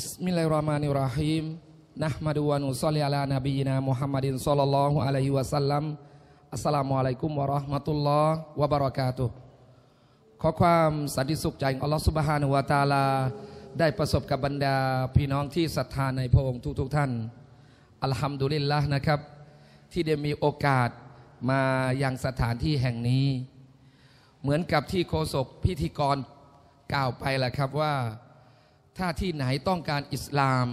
Bismillahirrahmanirrahim. Nahmadu wa nusalli ala nabiyyina Muhammadin sallallahu alaihi wasallam. Assalamualaikum warahmatullahi wabarakatuh. ขอความสันติสุขใจอัลลอฮฺสุบฮานุวาตาลาได้ประสบกับบรรดาพี่น้องที่ศรัทธาในพระองค์ทุกๆท่าน อัลฮัมดุลิลละนะครับ ที่ได้มีโอกาสมายังสถานที่แห่งนี้ เหมือนกับที่โฆษกพิธีกรกล่าวไปแหละครับว่าถ้าที่ไหนต้องการอิสลาม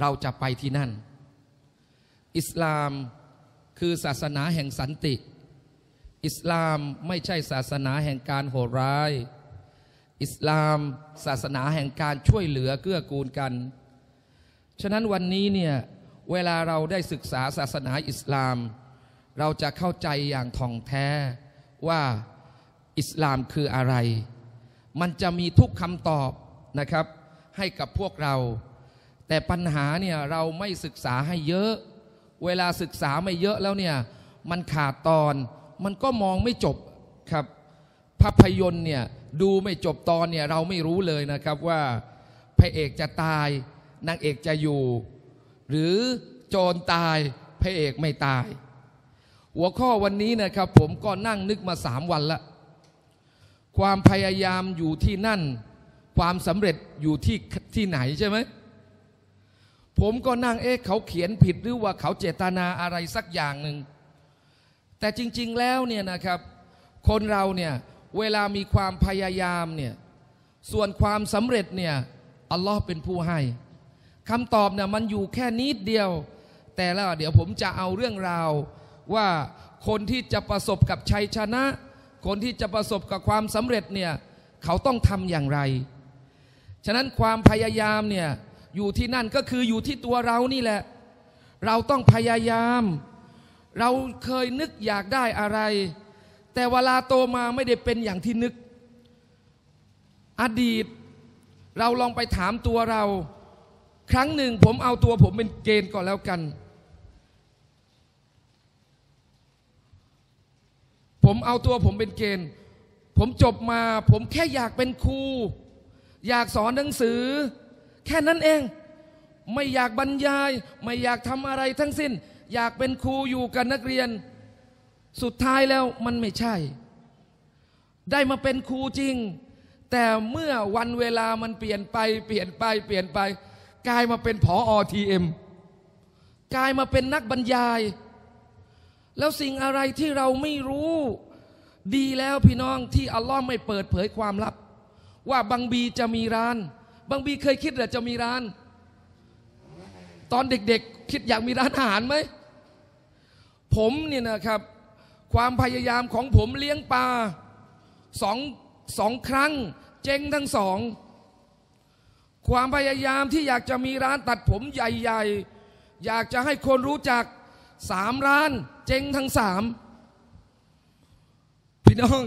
เราจะไปที่นั่น อิสลามคือศาสนาแห่งสันติ อิสลามไม่ใช่ศาสนาแห่งการโหดร้าย อิสลามศาสนาแห่งการช่วยเหลือเกื้อกูลกัน ฉะนั้นวันนี้เนี่ยเวลาเราได้ศึกษาศาสนาอิสลาม เราจะเข้าใจอย่างท่องแท้ว่าอิสลามคืออะไร มันจะมีทุกคำตอบนะครับให้กับพวกเราแต่ปัญหาเนี่ยเราไม่ศึกษาให้เยอะ เวลาศึกษาไม่เยอะแล้วเนี่ยมันขาดตอนมันก็มองไม่จบครับภาพยนตร์เนี่ยดูไม่จบตอนเนี่ยเราไม่รู้เลยนะครับว่าพระเอกจะตายนางเอกจะอยู่ หรือโจรตายพระเอกไม่ตาย หัวข้อวันนี้นะครับผมก็นั่งนึกมาสามวันละ ความพยายามอยู่ที่นั่นความสำเร็จอยู่ที่ที่ไหนใช่ไหม ผมก็นั่งเอ๊ะเขาเขียนผิดหรือ ว่าเขาเจตนาอะไรสักอย่างหนึ่ง แต่จริงๆแล้วเนี่ยนะครับ คนเราเนี่ยเวลามีความพยายามเนี่ยส่วนความสำเร็จเนี่ยอัลลอฮ์เป็นผู้ให้คำตอบเนี่ยมันอยู่แค่นิดเดียว แต่แล้วเดี๋ยวผมจะเอาเรื่องราวว่าคนที่จะประสบกับชัยชนะ คนที่จะประสบกับความสำเร็จเนี่ย เขาต้องทำอย่างไรฉะนั้นความพยายามเนี่ยอยู่ที่นั่นก็คืออยู่ที่ตัวเรานี่แหละ เราต้องพยายาม เราเคยนึกอยากได้อะไร แต่เวลาโตมาไม่ได้เป็นอย่างที่นึก อดีต เราลองไปถามตัวเรา ครั้งหนึ่งผมเอาตัวผมเป็นเกณฑ์ก่อนแล้วกัน ผมเอาตัวผมเป็นเกณฑ์ ผมจบมา ผมแค่อยากเป็นครูอยากสอนหนังสือ แค่นั้นเอง ไม่อยากบรรยายไม่อยากทำอะไรทั้งสิ้น อยากเป็นครูอยู่กับนักเรียน สุดท้ายแล้วมันไม่ใช่ ได้มาเป็นครูจริง แต่เมื่อวันเวลามันเปลี่ยนไปเปลี่ยนไปเปลี่ยนไป กลายมาเป็นผออทีเอ็มกลายมาเป็นนักบรรยาย แล้วสิ่งอะไรที่เราไม่รู้ดีแล้วพี่น้องที่อัลลอฮ์ไม่เปิดเผยความลับว่าบางบีจะมีร้าน บางบีเคยคิดหรือจะมีร้าน ตอนเด็กๆคิดอยากมีร้านอาหารไหมผมเนี่ยนะครับ ความพยายามของผมเลี้ยงปลาสองสองครั้งเจ๊งทั้งสอง ความพยายามที่อยากจะมีร้านตัดผมใหญ่ ๆ อยากจะให้คนรู้จักสามร้านเจ๊งทั้งสามพี่น้อง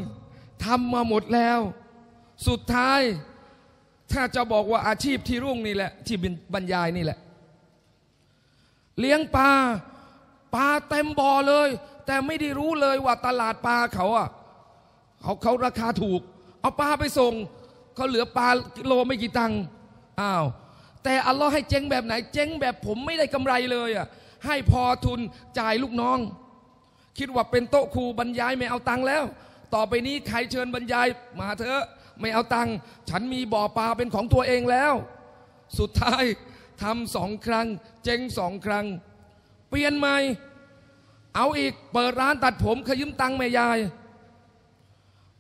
ทำมาหมดแล้วสุดท้าย ถ้าจะบอกว่าอาชีพที่รุ่งนี่แหละที่บรรยายนี่แหละ เลี้ยงปลาปลาเต็มบ่อเลยแต่ไม่ได้รู้เลยว่าตลาดปลาเขาอ่ะเขาเขาราคาถูก เอาปลาไปส่งเขาเหลือปลาโลไม่กี่ตังค์อ้าวแต่อัลลอฮ์ให้เจ๊งแบบไหน เจ๊งแบบผมไม่ได้กำไรเลยอ่ะให้พอทุนจ่ายลูกน้อง คิดว่าเป็นโต๊ะครูบรรยายไม่เอาตังค์แล้ว ต่อไปนี้ใครเชิญบรรยายมาเถอะไม่เอาตังค์ฉันมีบ่อปลาเป็นของตัวเองแล้ว สุดท้ายทำสองครั้ง เจ๊งสองครั้ง เปลี่ยนใหม่เอาอีก เปิดร้านตัดผมขยืมตังค์แม่ยาย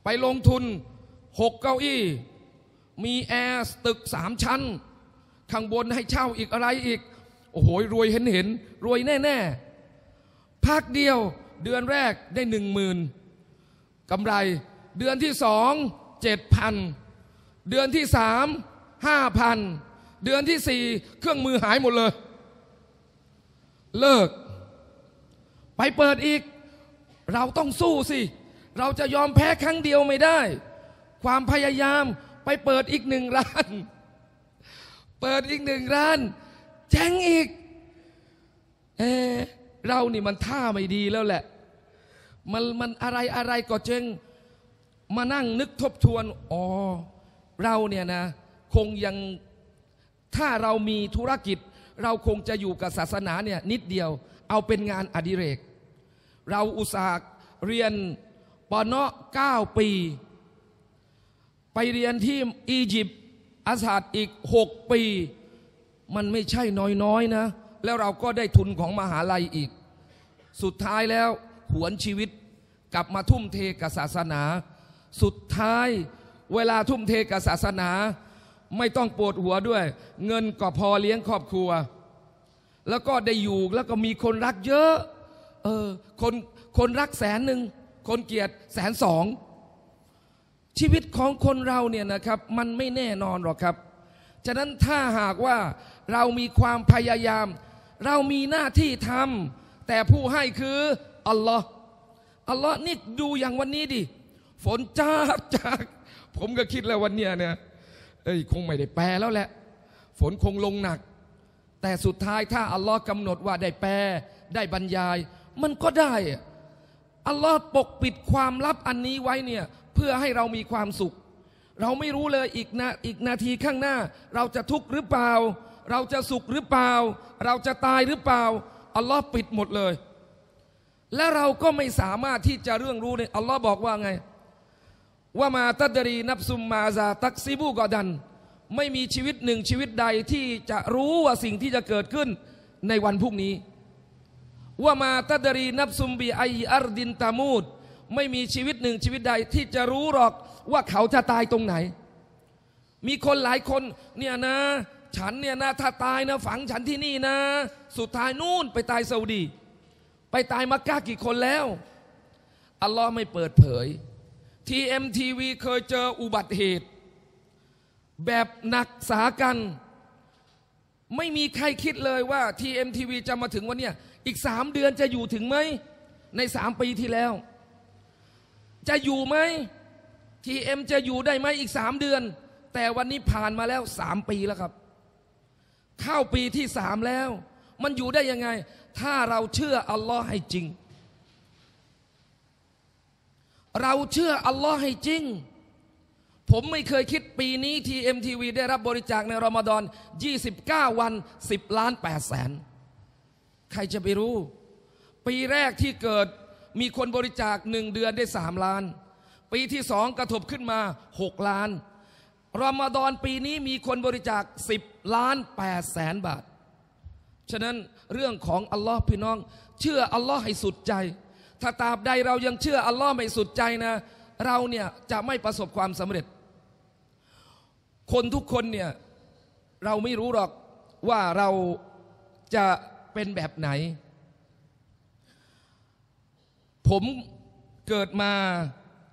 ไปลงทุนหกเก้าอี้มีแอร์ตึกสามชั้นข้างบนให้เช่าอีกอะไรอีก โอ้โห รวยเห็นเห็น รวยแน่แน่พักเดียวเดือนแรกได้หนึ่งหมื่นกำไรเดือนที่สองเจ็ดพันเดือนที่สามห้าพันเดือนที่สี่เครื่องมือหายหมดเลย เลิกไปเปิดอีก เราต้องสู้สิ เราจะยอมแพ้ครั้งเดียวไม่ได้ ความพยายามไปเปิดอีกหนึ่งร้าน เปิดอีกหนึ่งร้านแจ้งอีก เอเรานี่มันท่าไม่ดีแล้วแหละ มันมันอะไรอะไรก็เจ้งมานั่งนึกทบทวน อ๋อ เราเนี่ยนะคงยังถ้าเรามีธุรกิจ เราคงจะอยู่กับศาสนาเนี่ย นิดเดียว เอาเป็นงานอดิเรก เราอุตส่าห์เรียนปนเนาะ9 ปี ไปเรียนที่อียิปต์อาสาดอีก 6 ปี มันไม่ใช่น้อยๆนนะ แล้วเราก็ได้ทุนของมหาลัยอีก สุดท้ายแล้วหวนชีวิต กลับมาทุ่มเทกับศาสนาสุดท้ายเวลาทุ่มเทกับศาสนา ไม่ต้องปวดหัวด้วย เงินก็พอเลี้ยงครอบครัว แล้วก็ได้อยู่แล้วก็มีคนรักเยอะเออคนคนรักแสนหนึ่ง คนเกียดแสนสอง ชีวิตของคนเราเนี่ยนะครับ มันไม่แน่นอนหรอกครับฉะนั้นถ้าหากว่าเรามีความพยายาม เรามีหน้าที่ทำแต่ผู้ให้คืออัลลอฮ์อัลลอฮ์นี่ดูอย่างวันนี้ดิฝนจ้าจาก ผมก็คิดแล้ววันเนี้ยเนี่ยเอ้ยคงไม่ได้แปลแล้วแหละ ฝนคงลงหนัก แต่สุดท้ายถ้าอัลลอฮ์กำหนดว่าได้แปลได้บรรยาย มันก็ได้อัลลอฮ์ปกปิดความลับอันนี้ไว้เนี่ยเพื่อให้เรามีความสุข เราไม่รู้เลยอีกนาอีกนาทีข้างหน้า เราจะทุกข์หรือเปล่าเราจะสุขหรือเปล่าเราจะตายหรือเปล่าอัลลอฮ์ปิดหมดเลย และเราก็ไม่สามารถที่จะเรื่องรู้เนี่ยอัลลอฮ์บอกว่าไงว่ามาตัดรีนับซุมมาซาตักซิบูกอดัน ไม่มีชีวิตหนึ่งชีวิตใดที่จะรู้ว่าสิ่งที่จะเกิดขึ้นในวันพรุ่งนี้ว่ามาตัดรีนับซุมบีไออาร์ดินตามูดไม่มีชีวิตหนึ่งชีวิตใดที่จะรู้หรอกว่าเขาจะตายตรงไหน มีคนหลายคน เนี่ยนะ ฉันเนี่ยนะถ้าตายนะฝังฉันที่นี่นะ สุดท้ายนู่นไปตายซาอุดี ไปตายมักกะกี่คนแล้วอัลลอฮ์ไม่เปิดเผยทีเอ็มทีวีเคยเจออุบัติเหตุ แบบหนักสากันไม่มีใครคิดเลยว่าทีเอ็มทีวีจะมาถึงวันนี้อีกสามเดือนจะอยู่ถึงไหมในสามปีที่แล้ว จะอยู่ไหมทีเอ็มจะอยู่ได้ไหมอีกสามเดือน แต่วันนี้ผ่านมาแล้วสามปีแล้วครับ เข้าปีที่สามแล้ว มันอยู่ได้ยังไง ถ้าเราเชื่ออัลลอฮ์ให้จริงเราเชื่ออัลลอฮ์ให้จริง ผมไม่เคยคิดปีนี้ทีเอ็มทีวีได้รับบริจาคในรอมฎอน 29 วัน 10 ล้าน 8 แสน ใครจะไปรู้ ปีแรกที่เกิดมีคนบริจาคหนึ่งเดือนได้ 3 ล้าน ปีที่สองกระทบขึ้นมา 6 ล้าน รอมฎอนปีนี้มีคนบริจาค 10 ล้าน 8 แสนบาท ฉะนั้นเรื่องของอัลลอฮ์พี่น้องเชื่ออัลลอฮ์ให้สุดใจถ้าตราบใดเรายังเชื่ออัลลอฮ์ไม่สุดใจนะ เราเนี่ย จะไม่ประสบความสำเร็จ คนทุกคนเนี่ยเราไม่รู้หรอกว่าเราจะเป็นแบบไหน ผมเกิดมา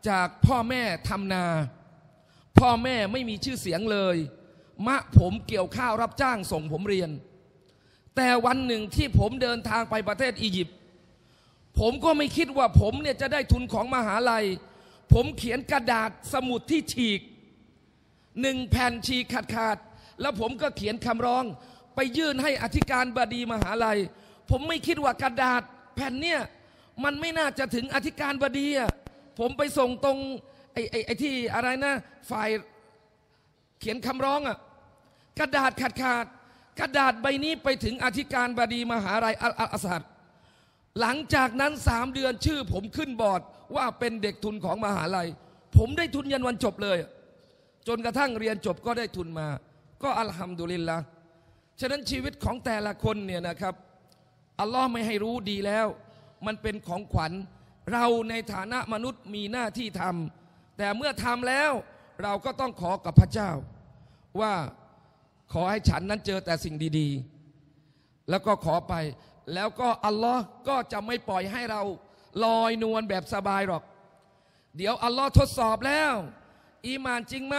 จากพ่อแม่ทำนา พ่อแม่ไม่มีชื่อเสียงเลย มะผมเกี่ยวข้าวรับจ้างส่งผมเรียน แต่วันหนึ่งที่ผมเดินทางไปประเทศอียิปต์ผมก็ไม่คิดว่าผมเนี่ยจะได้ทุนของมหาลัย ผมเขียนกระดาษสมุดที่ฉีก หนึ่งแผ่นฉีกขาดขาดแล้วผมก็เขียนคำร้องไปยื่นให้อธิการบดีมหาลัย ผมไม่คิดว่ากระดาษแผ่นเนี่ยมันไม่น่าจะถึงอธิการบดี ผมไปส่งตรงไอ้ไอ้ไอที่อะไรนะ ฝ่ายเขียนคำร้องอ่ะกระดาษขาดขาดกระดาษใบนี้ไปถึงอธิการบดีมหาลัยอัลอาสัดหลังจากนั้นสามเดือนชื่อผมขึ้นบอร์ดว่าเป็นเด็กทุนของมหาลัย ผมได้ทุนยันวันจบเลย จนกระทั่งเรียนจบก็ได้ทุนมา ก็อัลฮัมดุลิลละฉะนั้นชีวิตของแต่ละคนเนี่ยนะครับ อัลลอฮ์ไม่ให้รู้ดีแล้ว มันเป็นของขวัญ เราในฐานะมนุษย์มีหน้าที่ทำแต่เมื่อทำแล้วเราก็ต้องขอกับพระเจ้า ว่าขอให้ฉันนั้นเจอแต่สิ่งดีๆ แล้วก็ขอไปแล้วก็อัลลอฮ์ก็จะไม่ปล่อยให้เรา ลอยนวลแบบสบายหรอก เดี๋ยวอัลลอฮ์ทดสอบแล้ว อีมานจริงไหม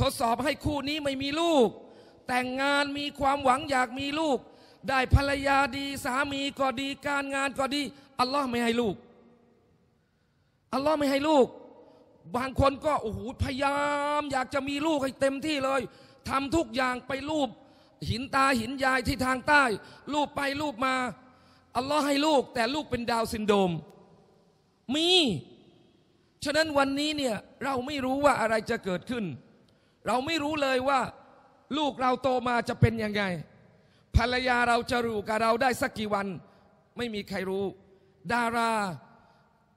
ทดสอบให้คู่นี้ไม่มีลูก แต่งงานมีความหวังอยากมีลูก ได้ภรรยาดีสามีก็ดีการงานก็ดีอัลลอฮ์ไม่ให้ลูก อัลลอฮ์ไม่ให้ลูก บางคนก็โอ้โหพยายาม อยากจะมีลูกให้เต็มที่เลยทำทุกอย่างไปรูปหินตาหินยายที่ทางใต้ ลูบไปลูบมาอัลลอฮ์ให้ลูก แต่ลูกเป็นดาวซินโดม มี ฉะนั้นวันนี้เนี่ย เราไม่รู้ว่าอะไรจะเกิดขึ้น เราไม่รู้เลยว่าลูกเราโตมาจะเป็นยังไง ภรรยาเราจะรู้กับเราได้สักกี่วัน ไม่มีใครรู้ ดารา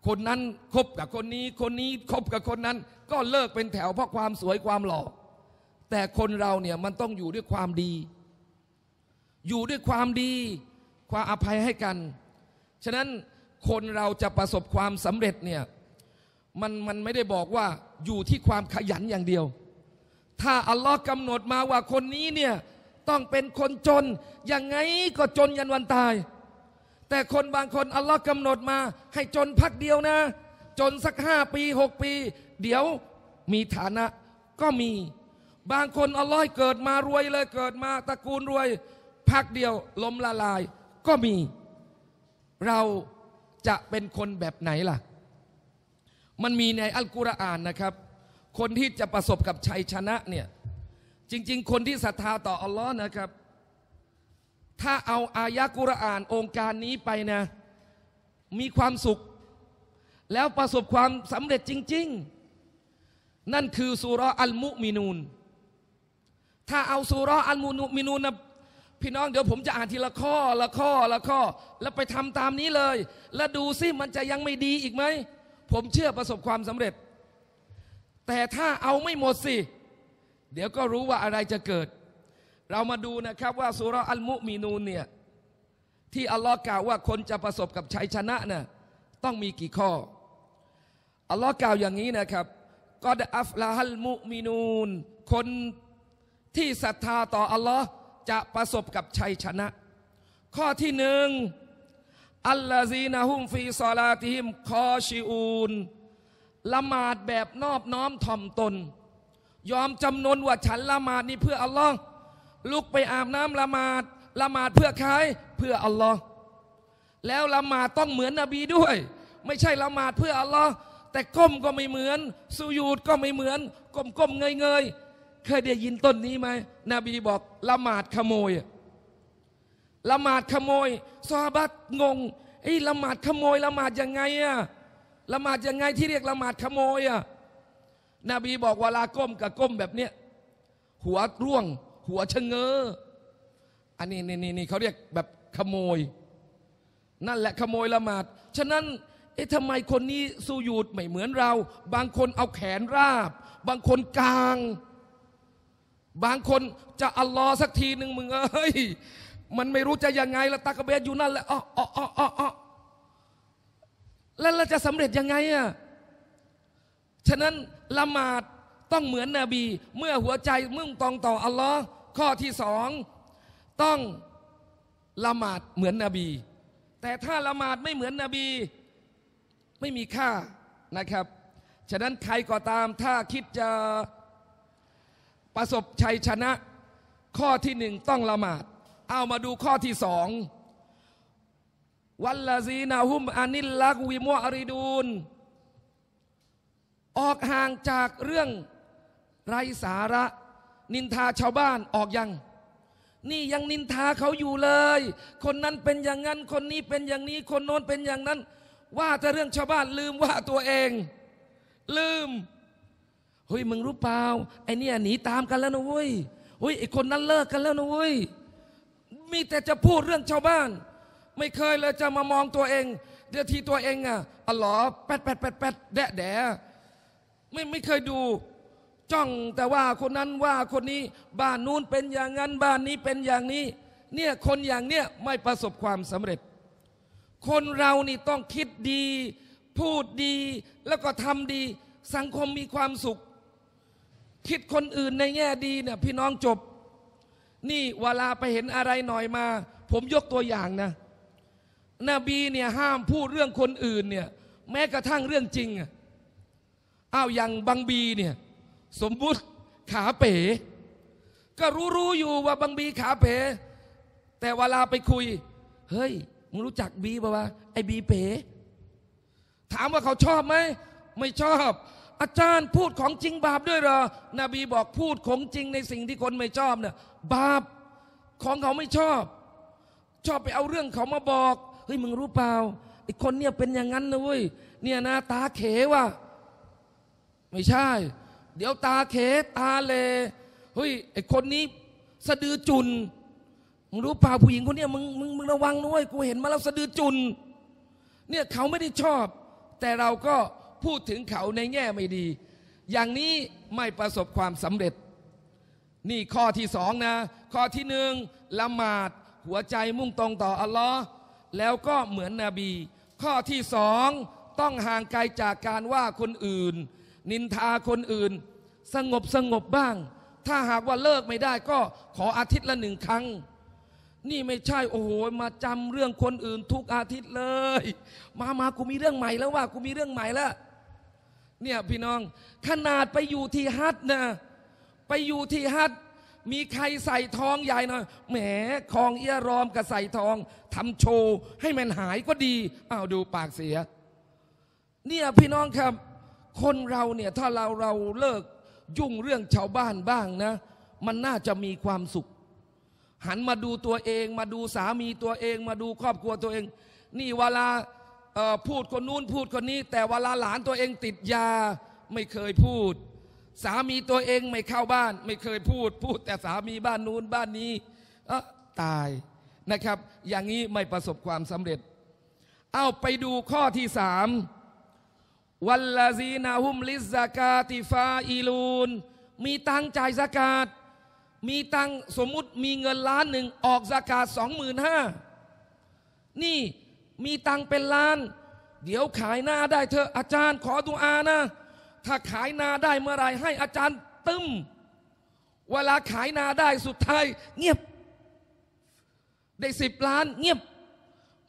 คนนั้นคบกับคนนี้ คนนี้คบกับคนนั้น ก็เลิกเป็นแถวเพราะความสวยความหล่อแต่คนเราเนี่ยมันต้องอยู่ด้วยความดี อยู่ด้วยความดี ความอภัยให้กัน ฉะนั้นคนเราจะประสบความสำเร็จเนี่ย มันมันไม่ได้บอกว่าอยู่ที่ความขยันอย่างเดียว ถ้าอัลลอฮ์กำหนดมาว่าคนนี้เนี่ยต้องเป็นคนจน ยังไงก็จนยันวันตาย แต่คนบางคนอัลลอฮ์กำหนดมา ให้จนพักเดียวนะ จนสักห้า ปีหกปี เดี๋ยวมีฐานะก็มีบางคนอัลลอฮ์เกิดมารวยเลยเกิดมาตระกูลรวย พักเดียวล้มละลาย ก็มีเราจะเป็นคนแบบไหนล่ะ มันมีในอัลกุรอานนะครับ คนที่จะประสบกับชัยชนะเนี่ยจริงๆ คนที่ศรัทธาต่อ อัลลอฮ์นะครับ ถ้าเอาอายะกุรอานองค์การนี้ไปนะ มีความสุข แล้วประสบความสำเร็จจริงๆ นั่นคือสุรอัลมุมินูนถ้าเอาสุรอัลมูนุมินูนะพี่น้องเดี๋ยวผมจะอ่านทีละข้อละข้อละข้อแล้วไปทำตามนี้เลย แล้วดูซิมันจะยังไม่ดีอีกไหมผมเชื่อประสบความสำเร็จ แต่ถ้าเอาไม่หมดสิ เดี๋ยวก็รู้ว่าอะไรจะเกิด เรามาดูนะครับ ว่าสุรอัลมุมีนูนเนี่ยที่อัลลอฮ์กล่าวว่าคนจะประสบกับชัยชนะนะ่ะต้องมีกี่ข้อ อัลลอฮ์กล่าวอย่างนี้นะครับก็ดอัฟลาฮัลมุมีนูนคนที่ศรัทธาต่ออัลลอฮ์จะประสบกับชัยชนะ ข้อที่หนึ่งอัลลอซีนะฮุมฟีซอลาติฮิมคอชิอูนละหมาดแบบนอบน้อมถ่อมตน ยอมจำนนว่าฉันละหมาดนี่เพื่ออัลลอฮ์ลุกไปอาบน้ำละหมาดละหมาดเพื่อใครเพื่ออัลลอฮ์แล้วละหมาดต้องเหมือนนบีด้วย ไม่ใช่ละหมาดเพื่ออัลลอฮ์แต่ก้มก็ไม่เหมือนสุยูดก็ไม่เหมือนก้มก้มเงยเงยเคยได้ยินต้นนี้ไหมนบีบอกละหมาดขโมย ละหมาดขโมยซอบัตงง ไอ้ละหมาดขโมยละหมาดยังไงอะละหมาดยังไงที่เรียกละหมาดขโมยอะนบีบอกเวลาก้มกับก้มแบบเนี้ย หัวร่วง หัวชะเง้อ อันนี้นี่นี่เขาเรียกแบบขโมย นั่นแหละขโมยละหมาด ฉะนั้นเอ๊ะทำไมคนนี้สูยูดไม่เหมือนเรา บางคนเอาแขนราบ บางคนกลางบางคนจะอัลลอฮ์สักทีหนึ่งมึงเอ้ย มันไม่รู้จะยังไงละตากเบสอยู่นั่นแหละอ๋ออ๋ออ๋อแล้วเราจะสำเร็จยังไงอ่ะฉะนั้นละหมาดต้องเหมือนนบี เมื่อหัวใจมุ่งตรงต่ออัลลอฮ์ข้อที่สองต้อง ละหมาดเหมือนนบี แต่ถ้าละหมาดไม่เหมือนนบี ไม่มีค่านะครับฉะนั้นใครก็ตาม ถ้าคิดจะประสบชัยชนะ ข้อที่หนึ่งต้องละหมาด เอามาดูข้อที่สองวัลลาซีนาหุมอานิลลักวิมวอริดูนออกห่างจากเรื่องไรสาระ นินทาชาวบ้านออกยัง นี่ยังนินทาเขาอยู่เลย คนนั้นเป็นอย่างนั้น คนนี้เป็นอย่างนี้ คนโน้นเป็นอย่างนั้น ว่าแต่เรื่องชาวบ้านลืมว่าตัวเอง ลืมเฮ้ยมึงรู้เปล่าไอเนี่ยหนีตามกันแล้วนะเว้ยเฮ้ยไอคนนั้นเลิกกันแล้วนะเว้ยมีแต่จะพูดเรื่องชาวบ้าน ไม่เคยเลยจะมามองตัวเองเดี๋ยวทีตัวเองอ่ะอ๋อแปดแปดแปดแปดแดะแดะไม่ไม่เคยดูจ้องแต่ว่าคนนั้นว่าคนนี้บ้านนู้นเป็นอย่างนั้นบ้านนี้เป็นอย่างนี้เนี่ยคนอย่างเนี้ยไม่ประสบความสำเร็จ คนเรานี่ต้องคิดดี พูดดีแล้วก็ทำดี สังคมมีความสุขคิดคนอื่นในแง่ดีเนี่ยพี่น้องจบ นี่เวลาไปเห็นอะไรหน่อยมา ผมยกตัวอย่างนะนบีเนี่ยห้ามพูดเรื่องคนอื่นเนี่ยแม้กระทั่งเรื่องจริงอ้าวอย่างบางบีเนี่ยสมบุติขาเป๋ ก็รู้รู้อยู่ว่าบางบีขาเป๋ แต่เวลาไปคุย เฮ้ยมึงรู้จักบีป่าวะไอ้บีเป๋ ถามว่าเขาชอบไหมไม่ชอบอาจารย์พูดของจริงบาปด้วยเหรอนบีบอกพูดของจริงในสิ่งที่คนไม่ชอบเนี่ยบาปของเขาไม่ชอบ ชอบไปเอาเรื่องเขามาบอกเฮ้ยมึงรู้เปล่าไอ้คนเนี่ยเป็นอย่างนั้นนะเว้ยเนี่ยนะตาเขวะไม่ใช่ เดี๋ยวตาเขตาเลเฮ้ยไอ้คนนี้สะดือจุนมึงรู้เปล่าผู้หญิงคนนี้มึงมึงมึงระวังะเวยกูเห็นมาแล้วสะดือจุนเนี่ยเขาไม่ได้ชอบ แต่เราก็พูดถึงเขาในแง่ไม่ดี อย่างนี้ไม่ประสบความสำเร็จ นี่ข้อที่สองนะ ข้อที่หนึ่งละหมาดหัวใจมุ่งตรงต่ออัลลอฮ์แล้วก็เหมือนนบี ข้อที่สองต้องห่างไกลจากการว่าคนอื่น นินทาคนอื่น สงบสงบบ้าง ถ้าหากว่าเลิกไม่ได้ ก็ขออาทิตย์ละหนึ่งครั้ง นี่ไม่ใช่โอ้โห มาจำเรื่องคนอื่นทุกอาทิตย์เลย มามากูมีเรื่องใหม่แล้วว่ากูมีเรื่องใหม่แล้วเนี่ย พี่น้องขนาดไปอยู่ที่ฮัตนะ ไปอยู่ที่ฮัตมีใครใส่ทองใหญ่หน่อยแหมคองเอียรอมกับใส่ทองทำโชว์ให้มันหายก็ดีอ้าวดูปากเสีย เนี่ย พี่น้องครับ คนเราเนี่ยถ้าเราเราเลิกยุ่งเรื่องชาวบ้านบ้างนะ มันน่าจะมีความสุข หันมาดูตัวเอง มาดูสามีตัวเอง มาดูครอบครัวตัวเอง นี่เวลาพูดคนนู้นพูดคนนี้ แต่เวลาหลานตัวเองติดยาไม่เคยพูด สามีตัวเองไม่เข้าบ้าน ไม่เคยพูดพูด แต่สามีบ้านนู้นบ้านนี้เออตายนะครับ อย่างนี้ไม่ประสบความสำเร็จ เอาไปดูข้อที่สามวัลลาซีนาฮุมลิซากาติฟาอีลูนมีตังจ่ายสกาดมีตังสมมุติมีเงินล้านหนึ่งออกสกาดสองหมื่นห้านี่มีตังเป็นล้าน เดี๋ยวขายหน้าได้เธออาจารย์ ขอดูอานะ ถ้าขายนาได้เมื่อไรให้อาจารย์ ตึมเวลาขายนาได้สุดท้ายเงียบได้สิบล้าน เงียบ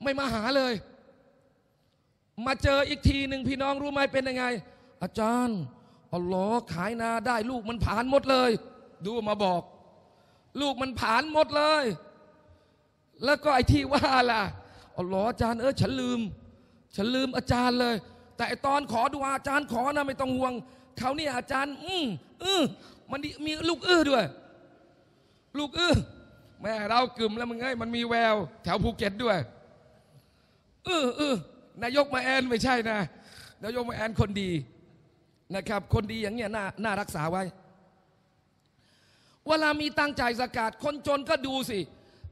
ไม่มาหาเลย มาเจออีกทีหนึ่งพี่น้องรู้ไหมเป็นยังไง อาจารย์อ๋อขายนาได้ลูกมันผ่านหมดเลย ดูมาบอก ลูกมันผ่านหมดเลย แล้วก็ไอ้ที่ว่าล่ะออรออาจารย์เออฉันลืม ฉันลืมอาจารย์เลย แต่ตอนขอดูอาจารย์ขอนะไม่ต้องห่วงเขาเนี่ยอาจารย์ อืมอือมันมีลูก อื้อด้วย ลูกอื้อ แม่เรากลุ่มแล้วมึงไงมันมีแววแถวภูเก็ตด้วยอืออือนายกมาแอนไม่ใช่นะนายกมาแอนคนดีนะครับ คนดีอย่างเงี้ยน่าน่ารักษาไว้เวลามีตังจ่ายสากาดคนจนก็ดูสิ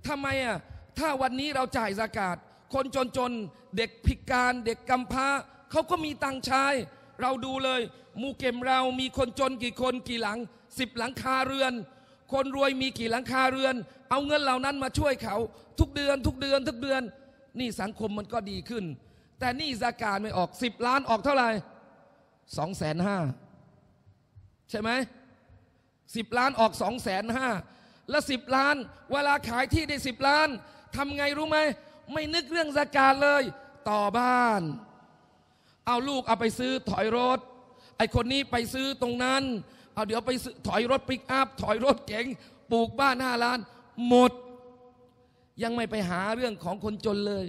ทำไมอ่ะถ้าวันนี้เราจ่ายสากาดคนจนๆ เด็กพิการ เด็กกำพร้าเขาก็มีตังชาย เราดูเลย มูเก็มเรามีคนจนกี่คนกี่หลังสิบหลังคาเรือน คนรวยมีกี่หลังคาเรือน เอาเงินเหล่านั้นมาช่วยเขาทุกเดือน ทุกเดือน ทุกเดือน นี่สังคมมันก็ดีขึ้น แต่นี่สาการไม่ออกสิบล้านออกเท่าไหร่สองแสนห้าใช่ไหมสิบล้านออกสองแสนห้าและสิบล้าน เวลาขายที่ได้สิบล้านทำไงรู้ไหมไม่นึกเรื่องสกาเลยต่อบ้าน เอาลูกเอาไปซื้อถอยรถไอคนนี้ไปซื้อตรงนั้น เอาเดี๋ยวไปถอยรถปิกอัพถอยรถเก๋งปลูกบ้านหน้าร้าน หมด ยังไม่ไปหาเรื่องของคนจนเลย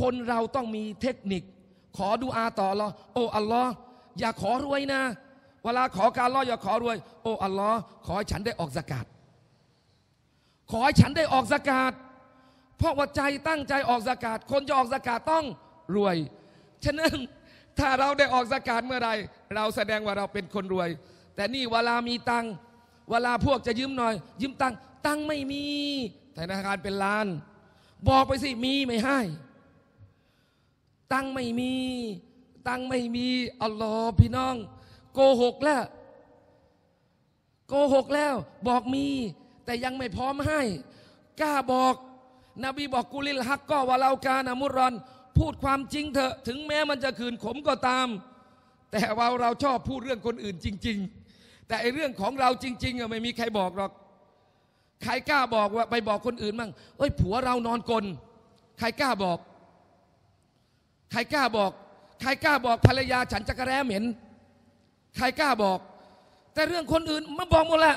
คนเราต้องมีเทคนิค ขอดูอาต่อรอโอ้อัลลอฮ์อย่าขอรวยนะ เวลาขอการรออย่าขอรวย โอ้อัลลอฮ์ขอให้ฉันได้ออกสกาดขอให้ฉันได้ออกสกาดเพราะว่าใจตั้งใจออกสากาศ คนจะออกสากาศต้องรวยฉะนั้นถ้าเราได้ออกสากาศเมื่อไร เราแสดงว่าเราเป็นคนรวย แต่นี่เวลามีตังเวลาพวกจะยืมหน่อยยืมตังตังไม่มี ธนาคารเป็นล้าน บอกไปสิมีไม่ให้ ตังไม่มี ตังไม่มี อัลลอฮ์พี่น้อง โกหกแล้ว โกหกแล้วบอกมีแต่ยังไม่พร้อมให้ กล้าบอกนบีบอกกุลิลฮักก็วะลากานามุรอน พูดความจริงเถอะ ถึงแม้มันจะขืนขมก็ตาม แต่ว่าเราชอบพูดเรื่องคนอื่นจริง ๆ แต่ไอเรื่องของเราจริงๆอะไม่มีใครบอกหรอกใครกล้าบอกว่าไปบอกคนอื่นมั่งเอ้ยผัวเรานอนกลใครกล้าบอกใครกล้าบอกใครกล้าบอกภรรยาฉันจะกระแรเห็นใครกล้าบอก แต่เรื่องคนอื่นมาบอกหมดแหละ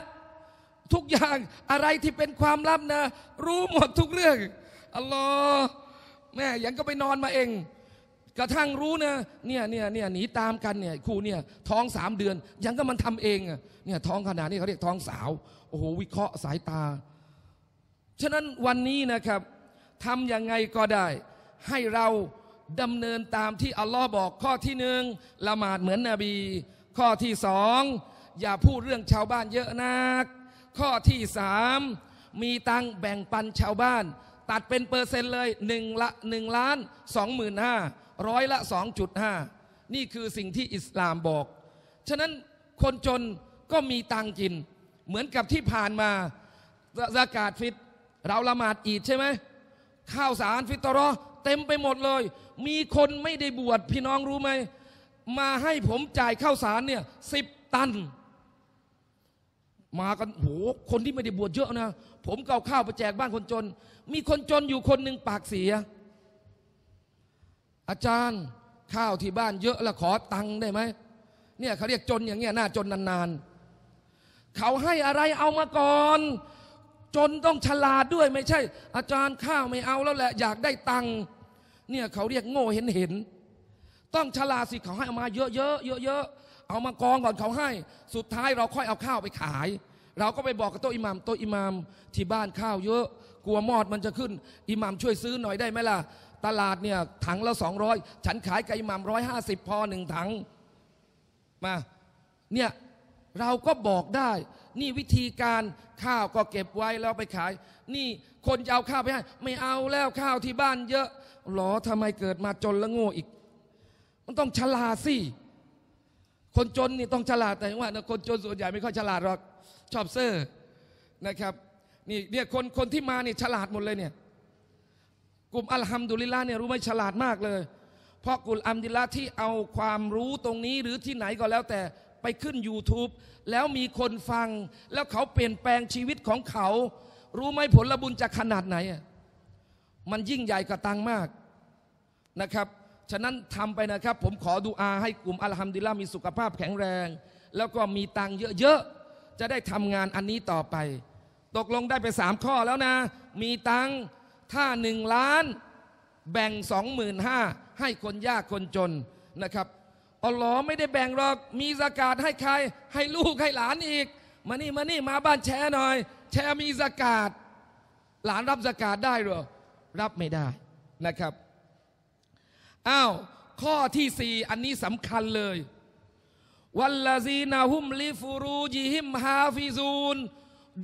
ทุกอย่างอะไรที่เป็นความลับนะ รู้หมดทุกเรื่องอัลลอฮ์แม่ยังก็ไปนอนมาเอง กระทั่งรู้นะเนี่ยเนี่ยเนี่ยหนีตามกันเนี่ยครูเนี่ย ท้องสามเดือน ยังก็มันทำเองเนี่ยท้องขนาดนี้เขาเรียกท้องสาว โอ้โห วิเคราะห์สายตา ฉะนั้นวันนี้นะครับทำยังไงก็ได้ ให้เราดำเนินตามที่อัลลอฮ์บอกข้อที่หนึ่งละหมาดเหมือนนบี ข้อที่สองอย่าพูดเรื่องชาวบ้านเยอะนักข้อที่สามมีตังแบ่งปันชาวบ้าน ตัดเป็นเปอร์เซ็นต์เลยหนึ่งละหนึ่งล้านสองหมื่นห้าร้อยละสองจุดห้านี่คือสิ่งที่อิสลามบอก ฉะนั้นคนจนก็มีตังกิน เหมือนกับที่ผ่านมาอากาศฟิต เราละหมาดอีดใช่ไหม ข้าวสารฟิตรอเต็มไปหมดเลย มีคนไม่ได้บวชพี่น้องรู้ไหม มาให้ผมจ่ายข้าวสารเนี่ยสิบตันมากันโห คนที่ไม่ได้บวชเยอะนะผมเก่าข้าวไปแจกบ้านคนจน มีคนจนอยู่คนหนึ่งปากเสีย อาจารย์ข้าวที่บ้านเยอะแล้วขอตังค์ได้ไหมเนี่ยเขาเรียกจนอย่างเงี้ยหน้าจนนานๆเขาให้อะไรเอามาก่อน จนต้องฉลาดด้วยไม่ใช่ อาจารย์ข้าวไม่เอาแล้วแหละ อยากได้ตังค์เนี่ยเขาเรียกโง่เห็นเห็นต้องฉลาดสิเขาให้เอามาเยอะเยอะเยอะเอามากองก่อนเขาให้ สุดท้ายเราค่อยเอาข้าวไปขาย เราก็ไปบอกกับโต๊ะอิหมัมโต๊ะอิหมัมที่บ้านข้าวเยอะ กลัวมอดมันจะขึ้นอิหมัมช่วยซื้อหน่อยได้ไหมล่ะตลาดเนี่ยถังละสองร้อยฉันขายกับอิหมัมร้อยห้าสิบพอหนึ่งถังมาเนี่ยเราก็บอกได้นี่วิธีการข้าวก็เก็บไว้แล้วไปขาย นี่คนจะเอาข้าวไปให้ ไม่เอาแล้วข้าวที่บ้านเยอะหรอทำไมเกิดมาจนแล้วโง่อีก มันต้องฉลาดสิคนจนนี่ต้องฉลาดแต่ว่า คนจนส่วนใหญ่ไม่ค่อยฉลาดหรอกชอบเซอร์นะครับนี่เนี่ยคนคนที่มาเนี่ยฉลาดหมดเลยเนี่ย กลุ่มอัลฮัมดุลิลละเนี่ยรู้ไหมฉลาดมากเลย เพราะกลุ่มอัมดิละที่เอาความรู้ตรงนี้หรือที่ไหนก็แล้วแต่ไปขึ้น YouTube แล้วมีคนฟังแล้วเขาเปลี่ยนแปลงชีวิตของเขา รู้ไหมผลบุญจะขนาดไหน มันยิ่งใหญ่กระตังมากนะครับฉะนั้นทำไปนะครับผมขอดูอาให้กลุ่มอัลฮัมดิลลามีสุขภาพแข็งแรง แล้วก็มีตังเยอะๆจะได้ทำงานอันนี้ต่อไป ตกลงได้ไปสามข้อแล้วนะ มีตังถ้าหนึ่งล้าน แบ่งสองหมื่นห้าให้คนยากคนจนนะครับอัลลอฮ์ไม่ได้แบ่งหรอกมีสกาดให้ใคร ให้ลูกให้หลานอีก มานี่มานี่มาบ้านแชร์หน่อย แชร์มีสกาดหลานรับสกาดได้หรอรับไม่ได้นะครับอ้าวข้อที่สี่อันนี้สำคัญเลย วัลลาซีนาฮุมลิฟูรูจิฮิมฮาฟิซูน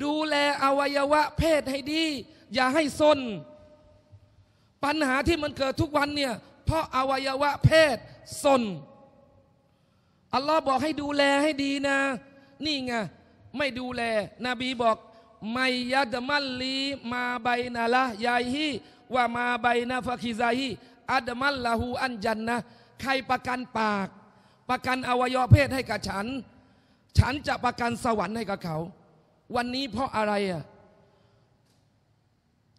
ดูแลอวัยวะเพศให้ดี อย่าให้ซนปัญหาที่มันเกิดทุกวันเนี่ย เพราะอวัยวะเพศซนอัลลอฮ์บอกให้ดูแลให้ดีนะ นี่ไงไม่ดูแลนบีบอก ไมยัดมัลลีมาใบนาละยายฮีว่ามาใบนาฟะคิซาฮีอัดมัลลาหูอันยันนะใครประกันปาก ประกันอวัยวะเพศให้กับฉัน ฉันจะประกันสวรรค์ให้กับเขา วันนี้เพราะอะไรอ่ะ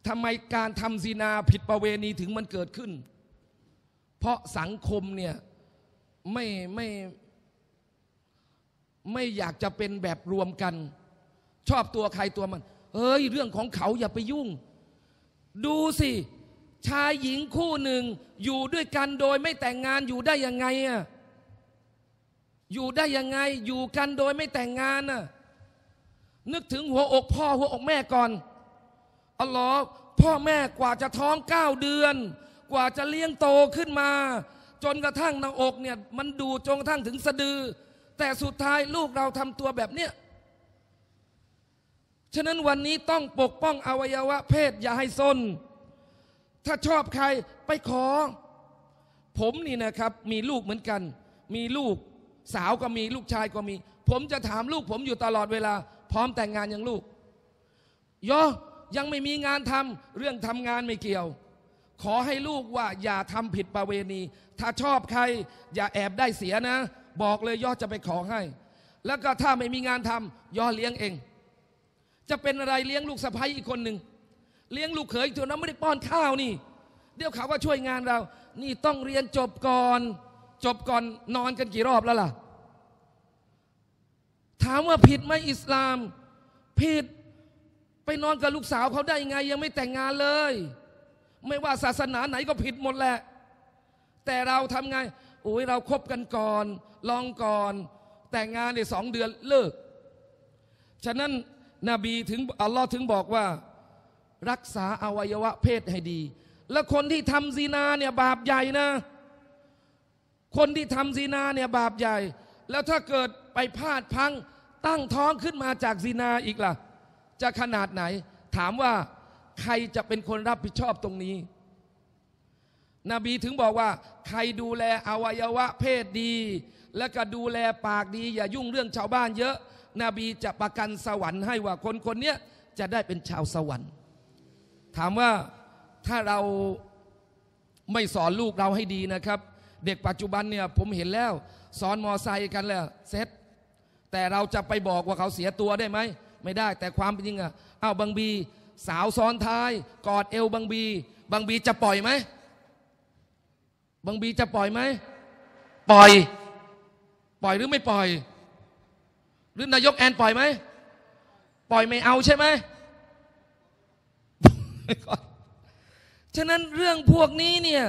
ทำไมการทำซีนาผิดประเวณีถึงมันเกิดขึ้น เพราะสังคมเนี่ย ไม่ ไม่ไม่อยากจะเป็นแบบรวมกัน ชอบตัวใครตัวมันเอ้ยเรื่องของเขาอย่าไปยุ่ง ดูสิชายหญิงคู่หนึ่งอยู่ด้วยกันโดยไม่แต่งงานอยู่ได้ยังไงอ่ะอยู่ได้ยังไงอยู่กันโดยไม่แต่งงานน่ะนึกถึงหัวอก พ่อหัวอกแม่ก่อนอัลลอฮ์พ่อแม่กว่าจะท้องเก้าเดือน กว่าจะเลี้ยงโตขึ้นมา จนกระทั่งหน้าอกเนี่ยมันดูจนกระทั่งถึงสะดือ แต่สุดท้ายลูกเราทำตัวแบบเนี้ยฉะนั้นวันนี้ต้องปกป้องอวัยวะ เพศอย่าให้ซนถ้าชอบใครไปขอ ผมนี่นะครับมีลูกเหมือนกัน มีลูกสาวก็มีลูกชายก็มี ผมจะถามลูก ผมอยู่ตลอดเวลา พร้อมแต่งงานยังลูกยอยังไม่มีงานทำเรื่องทำงานไม่เกี่ยว ขอให้ลูกว่า อย่าทำผิดประเวณี ถ้าชอบใคร อย่าแอบได้เสียนะ บอกเลยยอจะไปขอให้ แล้วก็ถ้าไม่มีงานทำยอเลี้ยงเอง จะเป็นอะไรเลี้ยงลูกสะพ้ยอีกคนหนึ่งเลี้ยงลูกเขยตัวนั้นไม่ได้ป้อนข้าวนี่เดี๋ยวเขาก็ช่วยงานเรา นี่ต้องเรียนจบก่อน จบก่อนนอนกันกี่รอบแล้วล่ะถามว่าผิดไหมอิสลามผิดไปนอนกับลูกสาว เขาได้ยังไง ยังไม่แต่งงานเลย ไม่ว่าศาสนาไหนก็ผิดหมดแหละแต่เราทำไงโอ้ยเราครบกันก่อน ลองก่อน แต่งงานในสองเดือนเลิก ฉะนั้นนบีถึงอัลลอฮ์ถึงบอกว่ารักษาอวัยวะเพศให้ดี และคนที่ทำซีนาเนี่ยบาปใหญ่นะ คนที่ทำซีนาเนี่ยบาปใหญ่ แล้วถ้าเกิดไปพลาดพังตั้งท้องขึ้นมาจากซีนาอีกละ่ะ จะขนาดไหน ถามว่าใครจะเป็นคนรับผิดชอบตรงนี้ นบีถึงบอกว่า ใครดูแลอวัยวะเพศดี และก็ดูแลปากดี อย่ายุ่งเรื่องชาวบ้านเยอะ นบีจะประกันสวรรค์ให้ว่าคนคนนี้จะได้เป็นชาวสวรรค์ถามว่าถ้าเราไม่สอนลูกเราให้ดีนะครับ เด็กปัจจุบันเนี่ยผมเห็นแล้ว สอนมอไซค์กันแล้วเซ็ตแต่เราจะไปบอกว่าเขาเสียตัวได้ไหมไม่ได้ แต่ความจริงอ่ะอ้าวบางบี สาวซ้อนท้าย กอดเอวบางบี บางบีจะปล่อยไหม บางบีจะปล่อยไหม ปล่อย ปล่อยหรือไม่ปล่อย หรือนายกแอนปล่อยไหม ปล่อยไม่เอาใช่ไหมก่อนฉะนั้นเรื่องพวกนี้เนี่ย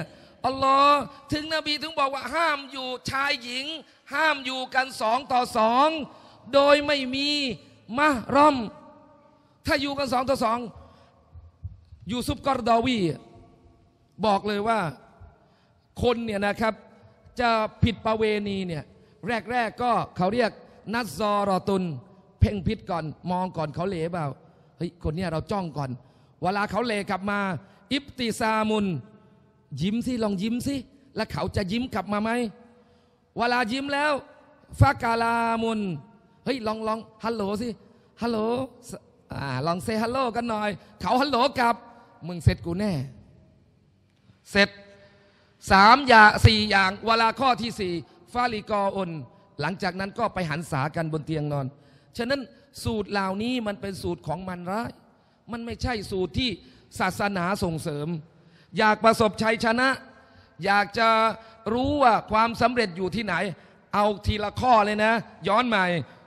อัลลอฮ์ถึงนบีถึงบอกว่า ห้ามอยู่ชายหญิง ห้ามอยู่กันสองต่อสองโดยไม่มีมะรอม ถ้าอยู่กันสองต่อสองยูซุปกอร์ดาวี บอกเลยว่าคนเนี่ยนะครับจะผิดประเวณีเนี่ย แรกๆกก็เขาเรียกนัดซอรอตุน เพ่งพิษก่อนมองก่อนเขาเหลเปล่าเฮ้ยคนเนี้ยเราจ้องก่อนเวลาเขาเลกลับมา อิบติซามุนยิ้มสิลองยิ้มสิแล้วเขาจะยิ้มกลับมาไหมเวลายิ้มแล้วฟากาลามุนเฮ้ยลองลองฮัลโหลสิฮัลโหลลองเซฮัลโหลกันหน่อยเขาฮัลโหลกลับมึงเสร็จกูแน่ เสร็จสามอย่างสี่อย่าง เวลาข้อที่สี่ฟาลิกออน หลังจากนั้นก็ไปหันสากันบนเตียงนอนฉะนั้นสูตรเหล่านี้มันเป็นสูตรของมันร้ายมันไม่ใช่สูตรที่ศาสนาส่งเสริม อยากประสบชัยชนะ อยากจะรู้ว่าความสำเร็จอยู่ที่ไหน เอาทีละข้อเลยนะ ย้อนใหม่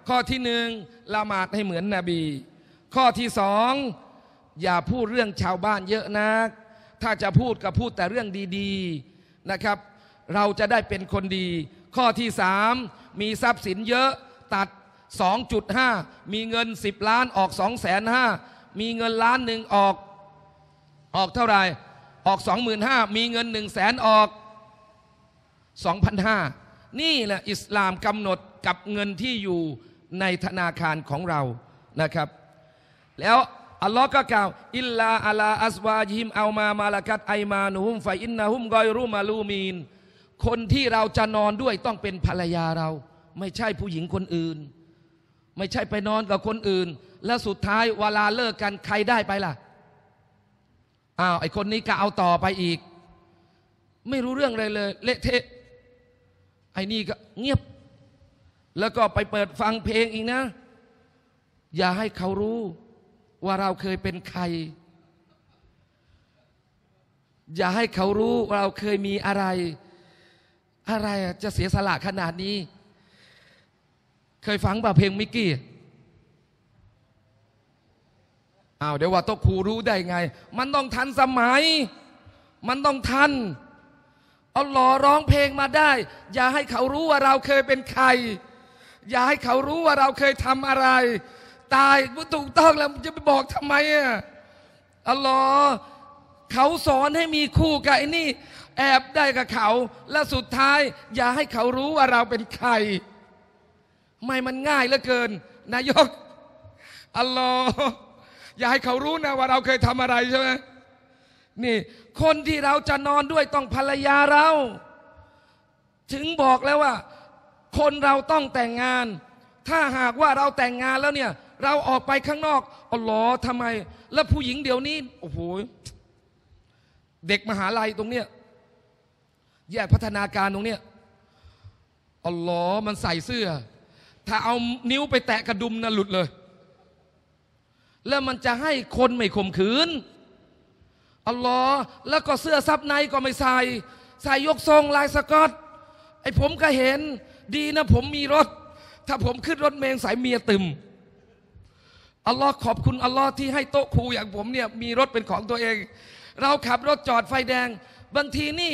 ข้อที่หนึ่งละหมาดให้เหมือนนบี ข้อที่สองอย่าพูดเรื่องชาวบ้านเยอะนะักถ้าจะพูดก็พูดแต่เรื่องดีๆนะครับ เราจะได้เป็นคนดี ข้อที่สามมีทรัพย์สินเยอะตัด 2.5 มีเงิน 10 ล้านออก2 5 0 0 0มีเงินล้านหนึ่งออกออกเท่าไหร่ออกสองหมื่นห้ามีเงินหนึ่งแสนออกสองพันห้า นี่แหละอิสลามกำหนดกับเงินที่อยู่ในธนาคารของเรานะครับ แล้ว อัลลอฮ์ก็กล่าว อิลลาอัลาอัสวาฮิมเอามามาลากัดไอมานุฮุมไฟอินนาฮุมกอยรูมาลูมีนคนที่เราจะนอนด้วยต้องเป็นภรรยาเรา ไม่ใช่ผู้หญิงคนอื่นไม่ใช่ไปนอนกับคนอื่น แล้วสุดท้ายเวลาเลิกกันใครได้ไปล่ะอ้าวไอคนนี้ก็เอาต่อไปอีก ไม่รู้เรื่องอะไรเลยเละเทะไอ้นี่ก็เงียบ แล้วก็ไปเปิดฟังเพลงอีกนะ อย่าให้เขารู้ว่าเราเคยเป็นใคร อย่าให้เขารู้ว่าเราเคยมีอะไร อะไรจะเสียสละขนาดนี้เคยฟังป่ะเพลงมิกกี้ อ้าวเดี๋ยวว่าโตครูรู้ได้ไง มันต้องทันสมัย มันต้องทันเอาหล่อร้องเพลงมาได้ อย่าให้เขารู้ว่าเราเคยเป็นใคร อย่าให้เขารู้ว่าเราเคยทำอะไร ตายนถูกต้องแล้วจะไปบอกทำไมอ่ะอ๋ลลอ์เขาสอนให้มีคู่กับไอ้นี่ แอบได้กับเขา และสุดท้าย อย่าให้เขารู้ว่าเราเป็นใครไม่มันง่ายเหลือเกินนายกอัลลอฮ์อย่าให้เขารู้นะว่าเราเคยทำอะไรใช่ไหมนี่คนที่เราจะนอนด้วยต้องภรรยาเรา ถึงบอกแล้วว่า คนเราต้องแต่งงาน ถ้าหากว่าเราแต่งงานแล้วเนี่ยเราออกไปข้างนอกอ๋อหรอทำไม แล้วผู้หญิงเดี๋ยวนี้โอ้โหเด็กมหาลัยตรงเนี้ยแยกพัฒนาการตรงเนี้ยอ๋อหรอมันใส่เสื้อถ้าเอานิ้วไปแตะกระดุมนะหลุดเลย แล้วมันจะให้คนไม่ข่มขืน อัลลอฮ์แล้วก็เสื้อซับในก็ไม่ใส่ ใส่ยกทรง ลายสกอต ไอผมก็เห็น ดีนะผมมีรถ ถ้าผมขึ้นรถเมงสายเมียตึมอัลลอฮ์ขอบคุณอัลลอฮ์ที่ให้โต๊ะครูอย่างผมเนี่ย มีรถเป็นของตัวเอง เราขับรถจอดไฟแดง บางทีนี่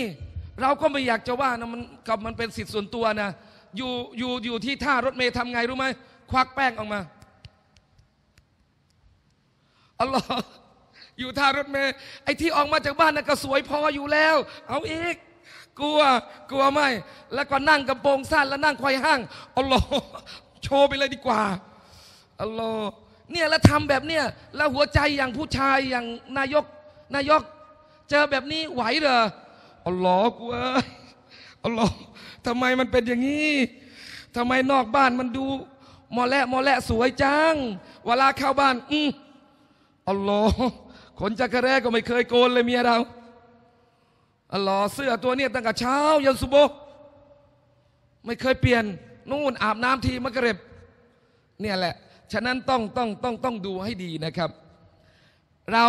เราก็ไม่อยากจะว่านะมันกับมันเป็นสิทธิส่วนตัวนะอยู่อยู่อยู่ที่ท่ารถเมย์ทำไงรู้ไหมควักแป้งออกมาอัลลอฮ์อยู่ท่ารถเมย์ไอ้ที่ออกมาจากบ้านนั่นก็สวยพออยู่แล้ว เอาอีก กลัว กลัวไหมแล้วก็นั่งกระโปรงสั้นแล้วนั่งควายห้างอัลลอฮ์โชว์ไปเลยดีกว่าอัลลอฮ์เนี่ยแล้วทำแบบเนี้ยแล้วหัวใจอย่างผู้ชายอย่างนายกนายก เจอแบบนี้ไหวเหรออัลลอฮ์กลัวอัลลอฮ์ทำไมมันเป็นอย่างนี้ ทำไมนอกบ้านมันดูมอและมอและสวยจัง เวลาเข้าบ้าน อืออัลลอฮ์ขนจักรแร้ก็ไม่เคยโกนเลยเมียเรา อัลลอฮ์เสื้อตัวเนี้ตั้งแต่เช้า ยันสุโบไม่เคยเปลี่ยน นู่นอาบน้ำทีมะกร็บเนี่ยแหละ ฉะนั้นต้องต้องต้องต้องดูให้ดีนะครับ เรา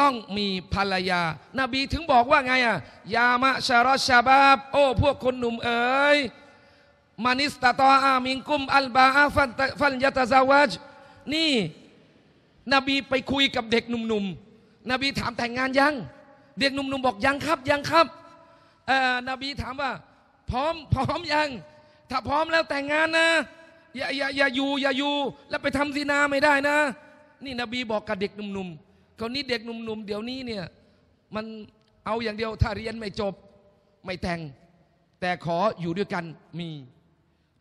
ต้องมีภรรยา นบีถึงบอกว่าไงอ่ะ ยามะชารชาบาบ โอ้ พวกคนหนุ่มเอ๋ยมานิสตาตออา มิงกุม อัลบาอาฟันฟันยะตาซาวาจนี่ นบีไปคุยกับเด็กหนุ่มๆ นบีถามแต่งงานยัง เด็กหนุ่มๆบอกยังครับยังครับนบีถามว่าพร้อมพร้อมยัง ถ้าพร้อมแล้วแต่งงานนะ อย่าอย่าอย่าอยู่อย่าอยู่ แล้วไปทำซีนาไม่ได้นะ นี่นบีบอกกับเด็กหนุ่มๆคราวนี้เด็กหนุ่มๆเดี๋ยวนี้เนี่ย มันเอาอย่างเดียว ถ้าเรียนไม่จบไม่แต่ง แต่ขออยู่ด้วยกันมี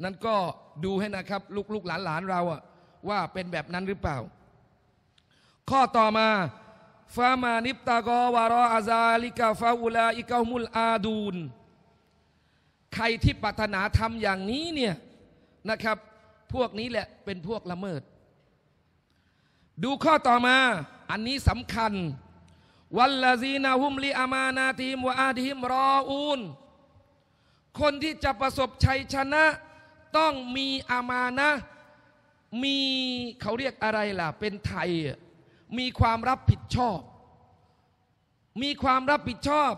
นั่นก็ดูให้นะครับ ลูกๆ หลานๆ เราอะว่าเป็นแบบนั้นหรือเปล่า ข้อต่อมา ฟามานิปตากอวารออาซาลิกาฟาอุลาอิกามุลอาดูนใครที่ปรารถนาทำอย่างนี้เนี่ย นะครับ พวกนี้แหละเป็นพวกละเมิด ดูข้อต่อมาอันนี้สำคัญ วัลลาซีนาฮุมลีอามานาทีมวะอาดิมรออูนคนที่จะประสบชัยชนะต้องมีอามานะ มีเขาเรียกอะไรล่ะ เป็นไทย มีความรับผิดชอบ มีความรับผิดชอบ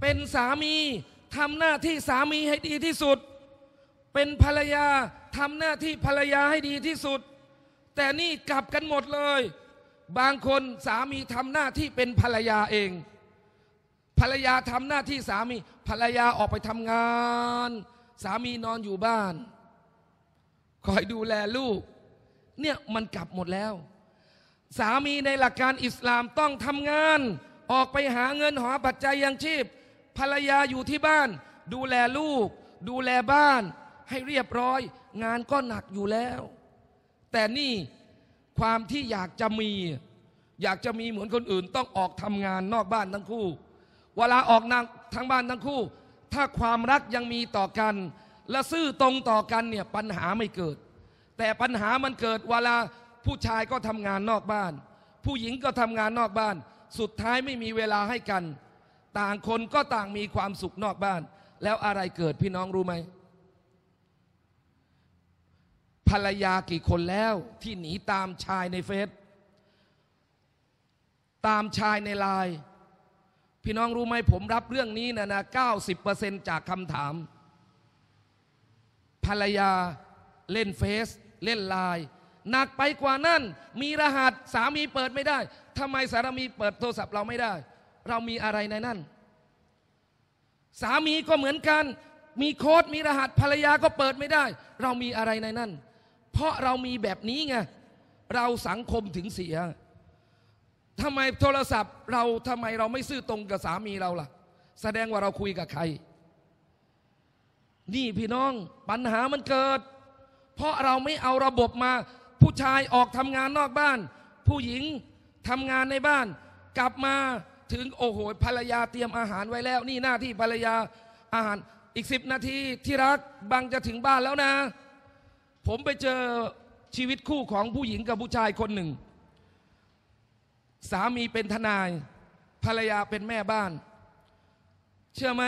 เป็นสามีทำหน้าที่สามีให้ดีที่สุด เป็นภรรยาทำหน้าที่ภรรยาให้ดีที่สุด แต่นี่กลับกันหมดเลยบางคนสามีทำหน้าที่เป็นภรรยาเอง ภรรยาทำหน้าที่สามี ภรรยาออกไปทำงาน สามีนอนอยู่บ้าน คอยดูแลลูก เนี่ยมันกลับหมดแล้ว สามีในหลักการอิสลามต้องทำงาน ออกไปหาเงินหาปัจจัยยังชีพ ภรรยาอยู่ที่บ้าน ดูแลลูก ดูแลบ้านให้เรียบร้อย งานก็หนักอยู่แล้ว แต่นี่ความที่อยากจะมีอยากจะมีเหมือนคนอื่นต้องออกทำงานนอกบ้านทั้งคู่ เวลาออกนางทั้งบ้านทั้งคู่ถ้าความรักยังมีต่อกัน และซื่อตรงต่อกันเนี่ย ปัญหาไม่เกิด แต่ปัญหามันเกิดเวลาผู้ชายก็ทำงานนอกบ้าน ผู้หญิงก็ทำงานนอกบ้าน สุดท้ายไม่มีเวลาให้กัน ต่างคนก็ต่างมีความสุขนอกบ้าน แล้วอะไรเกิดพี่น้องรู้ไหมภรรยากี่คนแล้วที่หนีตามชายในเฟซตามชายในไลน์พี่น้องรู้ไหมผมรับเรื่องนี้นะนะ90%จากคำถาม ภรรยาเล่นเฟซเล่นไลน์หนักไปกว่านั้น มีรหัสสามีเปิดไม่ได้ทำไมสามีเปิดโทรศัพท์เราไม่ได้ เรามีอะไรในนั้น สามีก็เหมือนกัน มีโค้ดมีรหัสภรรยาก็เปิดไม่ได้ เรามีอะไรในนั้นเพราะเรามีแบบนี้ไงเราสังคมถึงเสียทำไมโทรศัพท์ เราทำไมเราไม่ซื่อตรงกับสามีเราล่ะ แสดงว่าเราคุยกับใคร นี่พี่น้องปัญหามันเกิด เพราะเราไม่เอาระบบมาผู้ชายออกทำงานนอกบ้าน ผู้หญิงทำงานในบ้าน กลับมาถึงโอ้โหภรรยาเตรียมอาหารไว้แล้ว นี่หน้าที่ภรรยาอาหาร อีกสิบนาทีที่รักบางจะถึงบ้านแล้วนะผมไปเจอชีวิตคู่ของผู้หญิงกับผู้ชายคนหนึ่ง สามีเป็นทนายภรรยาเป็นแม่บ้าน เชื่อไหม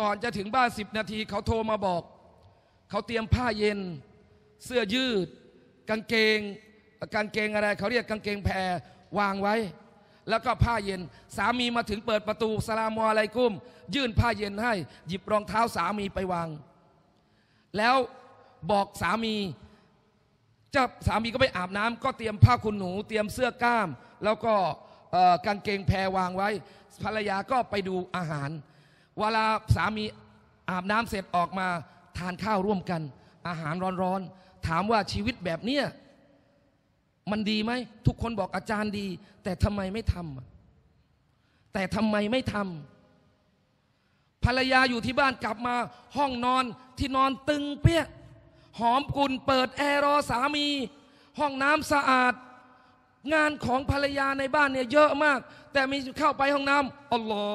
ก่อนจะถึงบ้านสิบนาทีเขาโทรมาบอก เขาเตรียมผ้าเย็น เสื้อยืด กางเกง กางเกงอะไร เขาเรียกกางเกงแพรวางไว้ แล้วก็ผ้าเย็น สามีมาถึงเปิดประตูสลามออะไรกุ้ม ยื่นผ้าเย็นให้หยิบรองเท้าสามีไปวาง แล้วบอกสามีจะสามีก็ไปอาบน้ำ ก็เตรียมผ้าคุณหนู เตรียมเสื้อกล้าม แล้วก็กางเกงแพรวางไว้ ภรรยาก็ไปดูอาหาร เวลาสามีอาบน้ำเสร็จออกมาทานข้าวร่วมกัน อาหารร้อนๆถามว่าชีวิตแบบเนี้ยมันดีไหม ทุกคนบอกอาจารย์ดี แต่ทำไมไม่ทำแต่ทำไมไม่ทำ ภรรยาอยู่ที่บ้านกลับมาห้องนอนที่นอนตึงเปี้ยหอมกุ่นเปิดแอร์รอสามี ห้องน้ำสะอาด งานของภรรยาในบ้านเนี่ยเยอะมาก แต่มีเข้าไปห้องน้ำอ๋อหรอ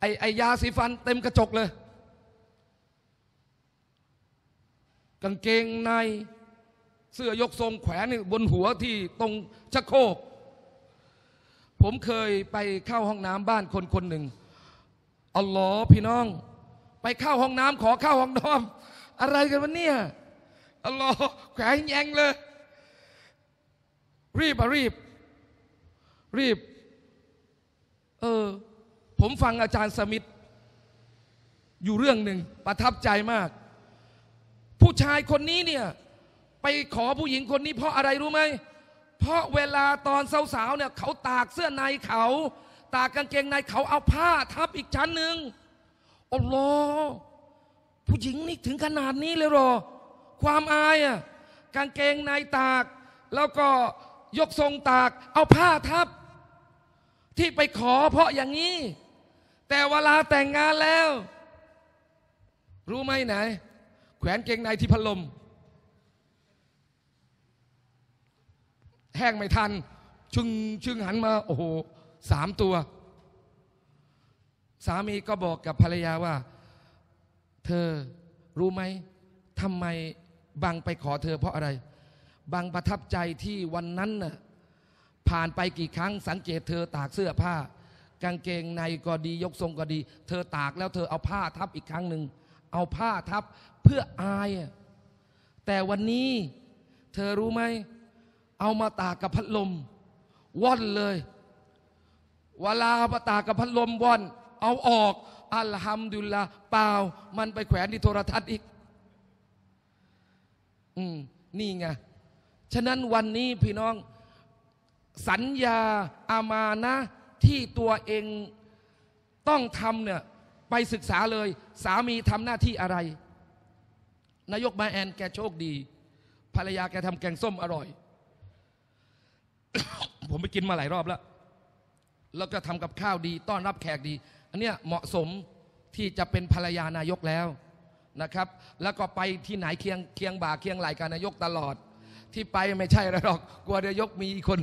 ไอไอยาสีฟัน เต็มกระจกเลยกางเกงในเสื้อยกทรงแขวนบนหัวที่ตรงชักโครกผมเคยไปเข้าห้องน้ำบ้านคนคนหนึ่งอ๋อพี่น้อง ไปเข้าห้องน้ำขอเข้าห้องน้ำอะไรกันวะเนี่ยอัลลอฮ์แขวงแยงเลย รีบอะรีบ รีบเออผมฟังอาจารย์สมิธอยู่เรื่องหนึ่งประทับใจมาก ผู้ชายคนนี้เนี่ย ไปขอผู้หญิงคนนี้เพราะอะไรรู้ไหม เพราะเวลาตอนสาวๆเนี่ยเขาตากเสื้อในเขา ตากกางเกงในเขาเอาผ้าทับอีกชั้นหนึ่งอัลลอฮ์ผู้หญิงนี่ถึงขนาดนี้เลยหรอ ความอายอ่ะ กางเกงในตาก แล้วก็ยกทรงตาก เอาผ้าทับที่ไปขอเพราะอย่างนี้ แต่เวลาแต่งงานแล้ว รู้ไหมไหนแขวนเกงในที่พัดลมแห้งไม่ทัน ชึงชึงหันมา โอ้โหสามตัว สามีก็บอกกับภรรยาว่าเธอรู้ไหมทำไมบังไปขอเธอเพราะอะไรบังประทับใจที่วันนั้นน่ะผ่านไปกี่ครั้งสังเกตเธอตากเสื้อผ้า กางเกงในก็ดียกทรงก็ดี เธอตากแล้วเธอเอาผ้าทับอีกครั้งหนึ่งเอาผ้าทับเพื่ออายแต่วันนี้เธอรู้ไหม เอามาตากกับพัดลมว่อนเลย เวลามาตากกับพัดลมว่อน เอาออกอัลฮัมดุลลาเปล่ามันไปแขวนที่โทรทัศน์อีก อืม นี่ไงฉะนั้นวันนี้พี่น้อง สัญญาอามานะที่ตัวเองต้องทำเนี่ย ไปศึกษาเลย สามีทำหน้าที่อะไร นายกมาแอนแกโชคดีภรรยาแกทำแกงส้มอร่อย ผมไปกินมาหลายรอบแล้ว แล้วก็ทำกับข้าวดี ต้อนรับแขกดีอันเนี้ยเหมาะสมที่จะเป็นภรรยานายกแล้วนะครับแล้วก็ไปที่ไหนเคียงเคียงบ่าเคียงไหลกับนายกตลอด ที่ไปไม่ใช่หรอกกลัวนายกมีอีกคน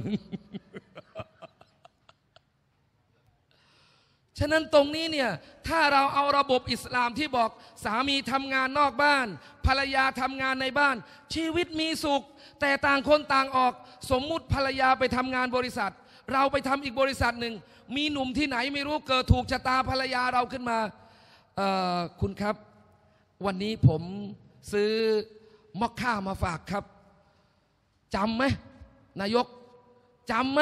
ฉะนั้นตรงนี้เนี่ยถ้าเราเอาระบบอิสลามที่บอกสามีทำงานนอกบ้าน ภรรยาทำงานในบ้าน ชีวิตมีสุข แต่ต่างคนต่างออก สมมุติภรรยาไปทำงานบริษัท เราไปทำอีกบริษัทหนึ่งมีหนุ่มที่ไหนไม่รู้เกิดถูกชะตาภรรยาเราขึ้นมา คุณครับ วันนี้ผมซื้อมอกข้ามาฝากครับจำไหมนายกจำไหม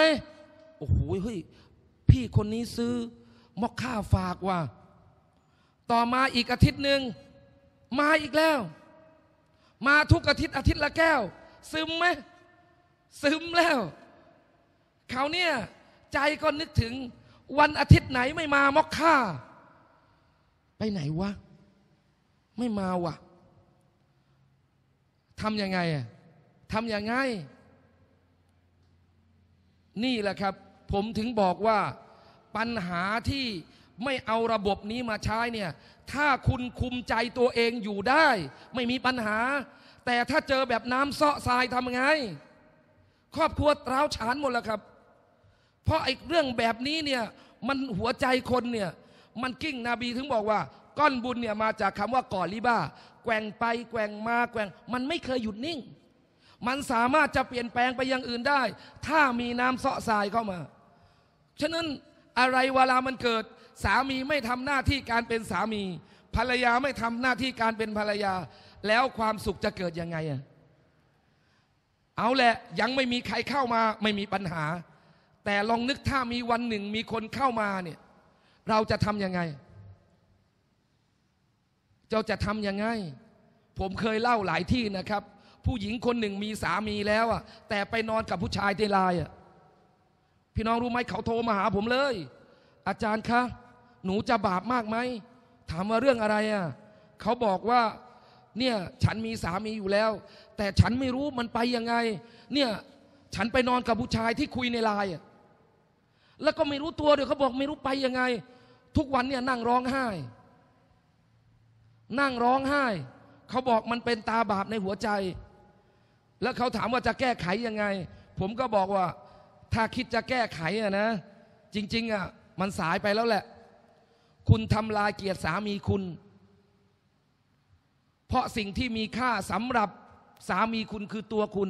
โอ้โหเฮ้ยพี่คนนี้ซื้อมอกข้าฝากว่ะต่อมาอีกอาทิตย์หนึ่งมาอีกแล้ว มาทุกอาทิตย์อาทิตย์ละแก้ว ซึมไหมซึมแล้วเขาเนี่ยใจก็นึกถึงวันอาทิตย์ไหนไม่มามอกค่า ไปไหนวะ ไม่มาวะทำยังไงอะทำยังไง นี่แหละครับ ผมถึงบอกว่าปัญหาที่ไม่เอาระบบนี้มาใช้เนี่ย ถ้าคุณคุมใจตัวเองอยู่ได้ ไม่มีปัญหา แต่ถ้าเจอแบบน้ำเซาะทรายทำไง ครอบครัว ร้าวฉานหมดแล้วครับเพราะไอ้เรื่องแบบนี้เนี่ยมันหัวใจคนเนี่ยมันกิ้งนบีถึงบอกว่า ก้อนบุญเนี่ยมาจากคำว่าก่อลิบ้า แกว่งไปแกว่งมาแกว่งมันไม่เคยหยุดนิ่ง มันสามารถจะเปลี่ยนแปลงไปยังอื่นได้ ถ้ามีน้ำเสาะทรายเข้ามาฉะนั้นอะไรเวลามันเกิด สามีไม่ทำหน้าที่การเป็นสามี ภรรยาไม่ทำหน้าที่การเป็นภรรยา แล้วความสุขจะเกิดยังไงอะเอาแหละยังไม่มีใครเข้ามาไม่มีปัญหาแต่ลองนึกถ้ามีวันหนึ่งมีคนเข้ามาเนี่ยเราจะทำยังไง เจ้าจะทำยังไง ผมเคยเล่าหลายที่นะครับ ผู้หญิงคนหนึ่งมีสามีแล้วอ่ะแต่ไปนอนกับผู้ชายที่ลายอ่ะพี่น้องรู้ไหมเขาโทรมาหาผมเลย อาจารย์คะหนูจะบาปมากไหมถามว่าเรื่องอะไรอ่ะเขาบอกว่าเนี่ยฉันมีสามีอยู่แล้ว แต่ฉันไม่รู้มันไปยังไงเนี่ยฉันไปนอนกับผู้ชายที่คุยในไลน์แล้วก็ไม่รู้ตัวเดี๋ยวเขาบอกไม่รู้ไปยังไง ทุกวันเนี่ยนั่งร้องไห้ นั่งร้องไห้เขาบอกมันเป็นตาบาปในหัวใจ แล้วเขาถามว่าจะแก้ไขยังไง ผมก็บอกว่าถ้าคิดจะแก้ไขอะนะ จริง ๆอะมันสายไปแล้วแหละ คุณทำลายเกียรติสามีคุณ เพราะสิ่งที่มีค่าสำหรับสามีคุณคือตัวคุณ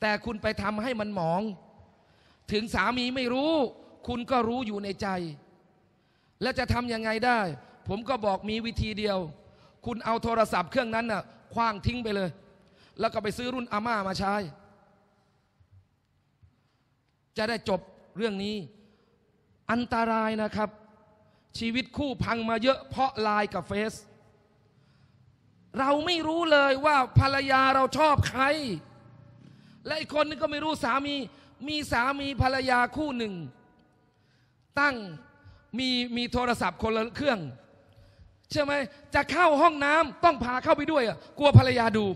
แต่คุณไปทำให้มันหมองถึงสามีไม่รู้ คุณก็รู้อยู่ในใจ และจะทำยังไงได้ ผมก็บอกมีวิธีเดียว คุณเอาโทรศัพท์เครื่องนั้นน่ะคว้างทิ้งไปเลย แล้วก็ไปซื้อรุ่นอาม่ามาใช้ จะได้จบเรื่องนี้ อันตรายนะครับ ชีวิตคู่พังมาเยอะเพราะไลน์กับเฟซเราไม่รู้เลยว่าภรรยาเราชอบใคร และอีกคนนึงก็ไม่รู้สามีมีสามีภรรยาคู่หนึ่ง ตั้งมีมีโทรศัพท์คนละเครื่องใช่ไหมจะเข้าห้องน้ำต้องพาเข้าไปด้วยกลัวภรรยาดู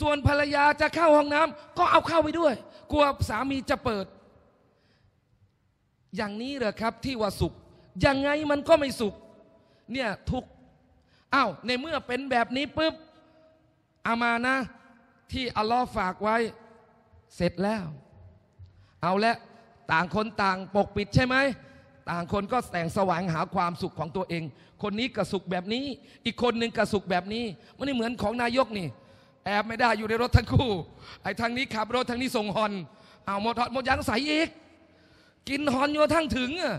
ส่วนภรรยาจะเข้าห้องน้ำ ก็เอาเข้าไปด้วย กลัว สามีจะเปิด อย่างนี้เหรอ ครับที่ว่าสุขยังไงมันก็ไม่สุข เนี่ย ทุกอ้าว ในเมื่อเป็นแบบนี้ปุ๊บอามานะที่อัลลอฮ์ฝากไว้เสร็จแล้วเอาละต่างคนต่างปกปิดใช่ไหมต่างคนก็แสงสว่างหาความสุขของตัวเอง คนนี้กระสุขแบบนี้ อีกคนหนึ่งกระสุขแบบนี้ มันไม่เหมือนของนายกนี่ แอบไม่ได้อยู่ในรถทั้งคู่ไอ้ทางนี้ขับรถทางนี้ส่งฮอนเอาหมดหมดยังใสอีกกินฮอนโยทั้งถึงอ่ะ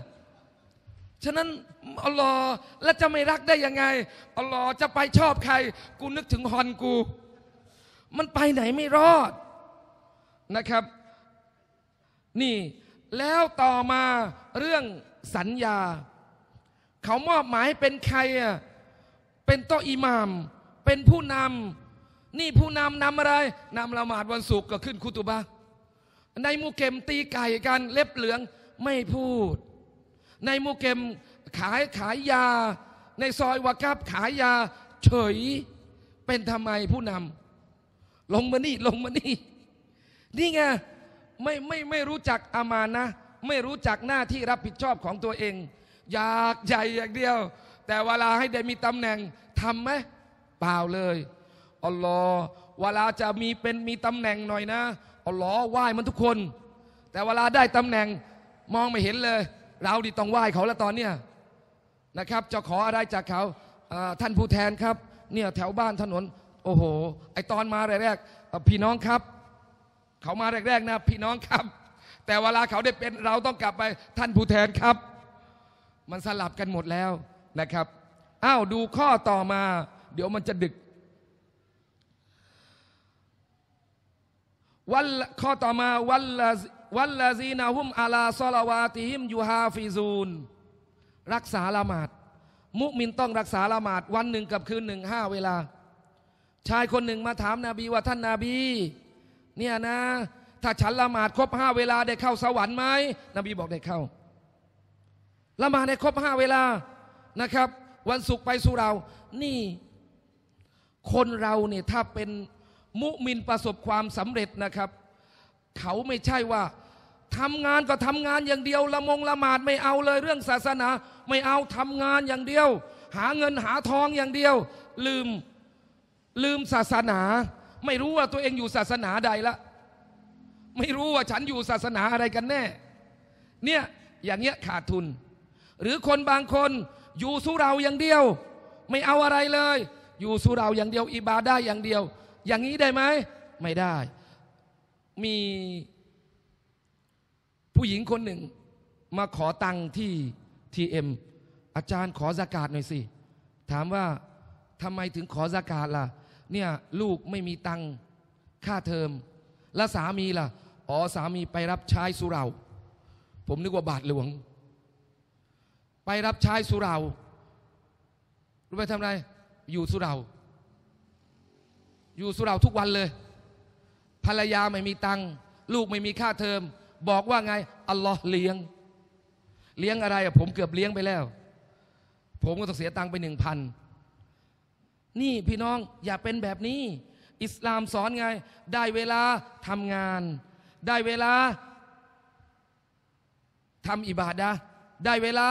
ฉะนั้นอัลลอฮ์แล้วจะไม่รักได้ยังไงอัลลอฮ์จะไปชอบใคร กูนึกถึงฮอนกู มันไปไหนไม่รอดนะครับนี่แล้วต่อมาเรื่องสัญญา เขามอบหมายเป็นใครอ่ะเป็นโตอิหมาม เป็นผู้นำนี่ผู้นำนำอะไรนำละหมาดวันศุกร์ก็ขึ้นคุตุบะ ในมูเกมตีไก่กันเล็บเหลืองไม่พูด ในมูเกมขายขายยา ในซอยวากับขายยาเฉยเป็นทำไมผู้นำลงมานี่ ลงมานี่ นี่ไงไม่ไม่ไม่รู้จักอามานะไม่รู้จักหน้าที่รับผิดชอบของตัวเอง อยากใหญ่อย่างเดียว แต่เวลาให้ได้มีตำแหน่งทำไหมเปล่าเลยอัลลอฮ์เวลาจะมีเป็นมีตำแหน่งหน่อยนะอัลลอฮ์ไหว้มันทุกคน แต่เวลาได้ตำแหน่งมองไม่เห็นเลย เราดิต้องไหว้เขาแล้วตอนเนี้ยนะครับจะขออะไรจากเขาท่านผู้แทนครับเนี่ยแถวบ้านถนน โอ้โหไอตอนมาแรกๆพี่น้องครับเขามาแรกๆ นะ พี่น้องครับ แต่เวลาเขาได้เป็นเราต้องกลับไปท่านผู้แทนครับ มันสลับกันหมดแล้วนะครับอ้าวดูข้อต่อมา เดี๋ยวมันจะดึกวันข้อต่อมาวันละวันละซีนาหุมอาลาซอลาวาติฮิมยูฮาฟิซูน รักษาละหมาดมุมินต้องรักษาละหมาดวันหนึ่งกับคืนหนึ่งห้าเวลา ชายคนหนึ่งมาถามนาบีว่าท่านนาบีเนี่ยนะ ถ้าฉันละหมาด ครบห้าเวลาได้เข้าสวรรค์ไหมนบีบอกได้เข้าละหมาดได้ครบห้าเวลานะครับ วันศุกร์ไปสู่เรา นี่คนเราเนี่ยถ้าเป็นมุมินประสบความสำเร็จนะครับ เขาไม่ใช่ว่าทำงานก็ทำงานอย่างเดียว ละมงละหมาดไม่เอาเลยเรื่องศาสนาไม่เอาทำงานอย่างเดียว หาเงินหาทองอย่างเดียว ลืมลืมศาสนาไม่รู้ว่าตัวเองอยู่ศาสนาใดละไม่รู้ว่าฉันอยู่ศาสนาอะไรกันแน่เนี่ย อย่างเงี้ยขาดทุน หรือคนบางคนอยู่สุราอย่างเดียว ไม่เอาอะไรเลย อยู่สุราอย่างเดียว อิบาได้อย่างเดียว อย่างนี้ได้ไหมไม่ได้ มีผู้หญิงคนหนึ่งมาขอตังค์ที่ทีเอ็มอาจารย์ขอสากาศหน่อยสิถามว่าทำไมถึงขอสากาศล่ะเนี่ยลูกไม่มีตังค่าเทอมแล้วสามีล่ะอ๋อสามีไปรับใช้สุรา ผมนึกว่าบาทหลวง ไปรับใช้สุรารู้ไปทำไร อยู่สุรา อยู่สุราทุกวันเลย ภรรยาไม่มีตังลูกไม่มีค่าเทอม บอกว่าไง อัลลอฮ์เลี้ยง เลี้ยงอะไรผมเกือบเลี้ยงไปแล้ว ผมก็ต้องเสียตังไปหนึ่งพันนี่พี่น้องอย่าเป็นแบบนี้ อิสลามสอนไง ได้เวลาทำงาน ได้เวลาทำอิบาดะได้เวลา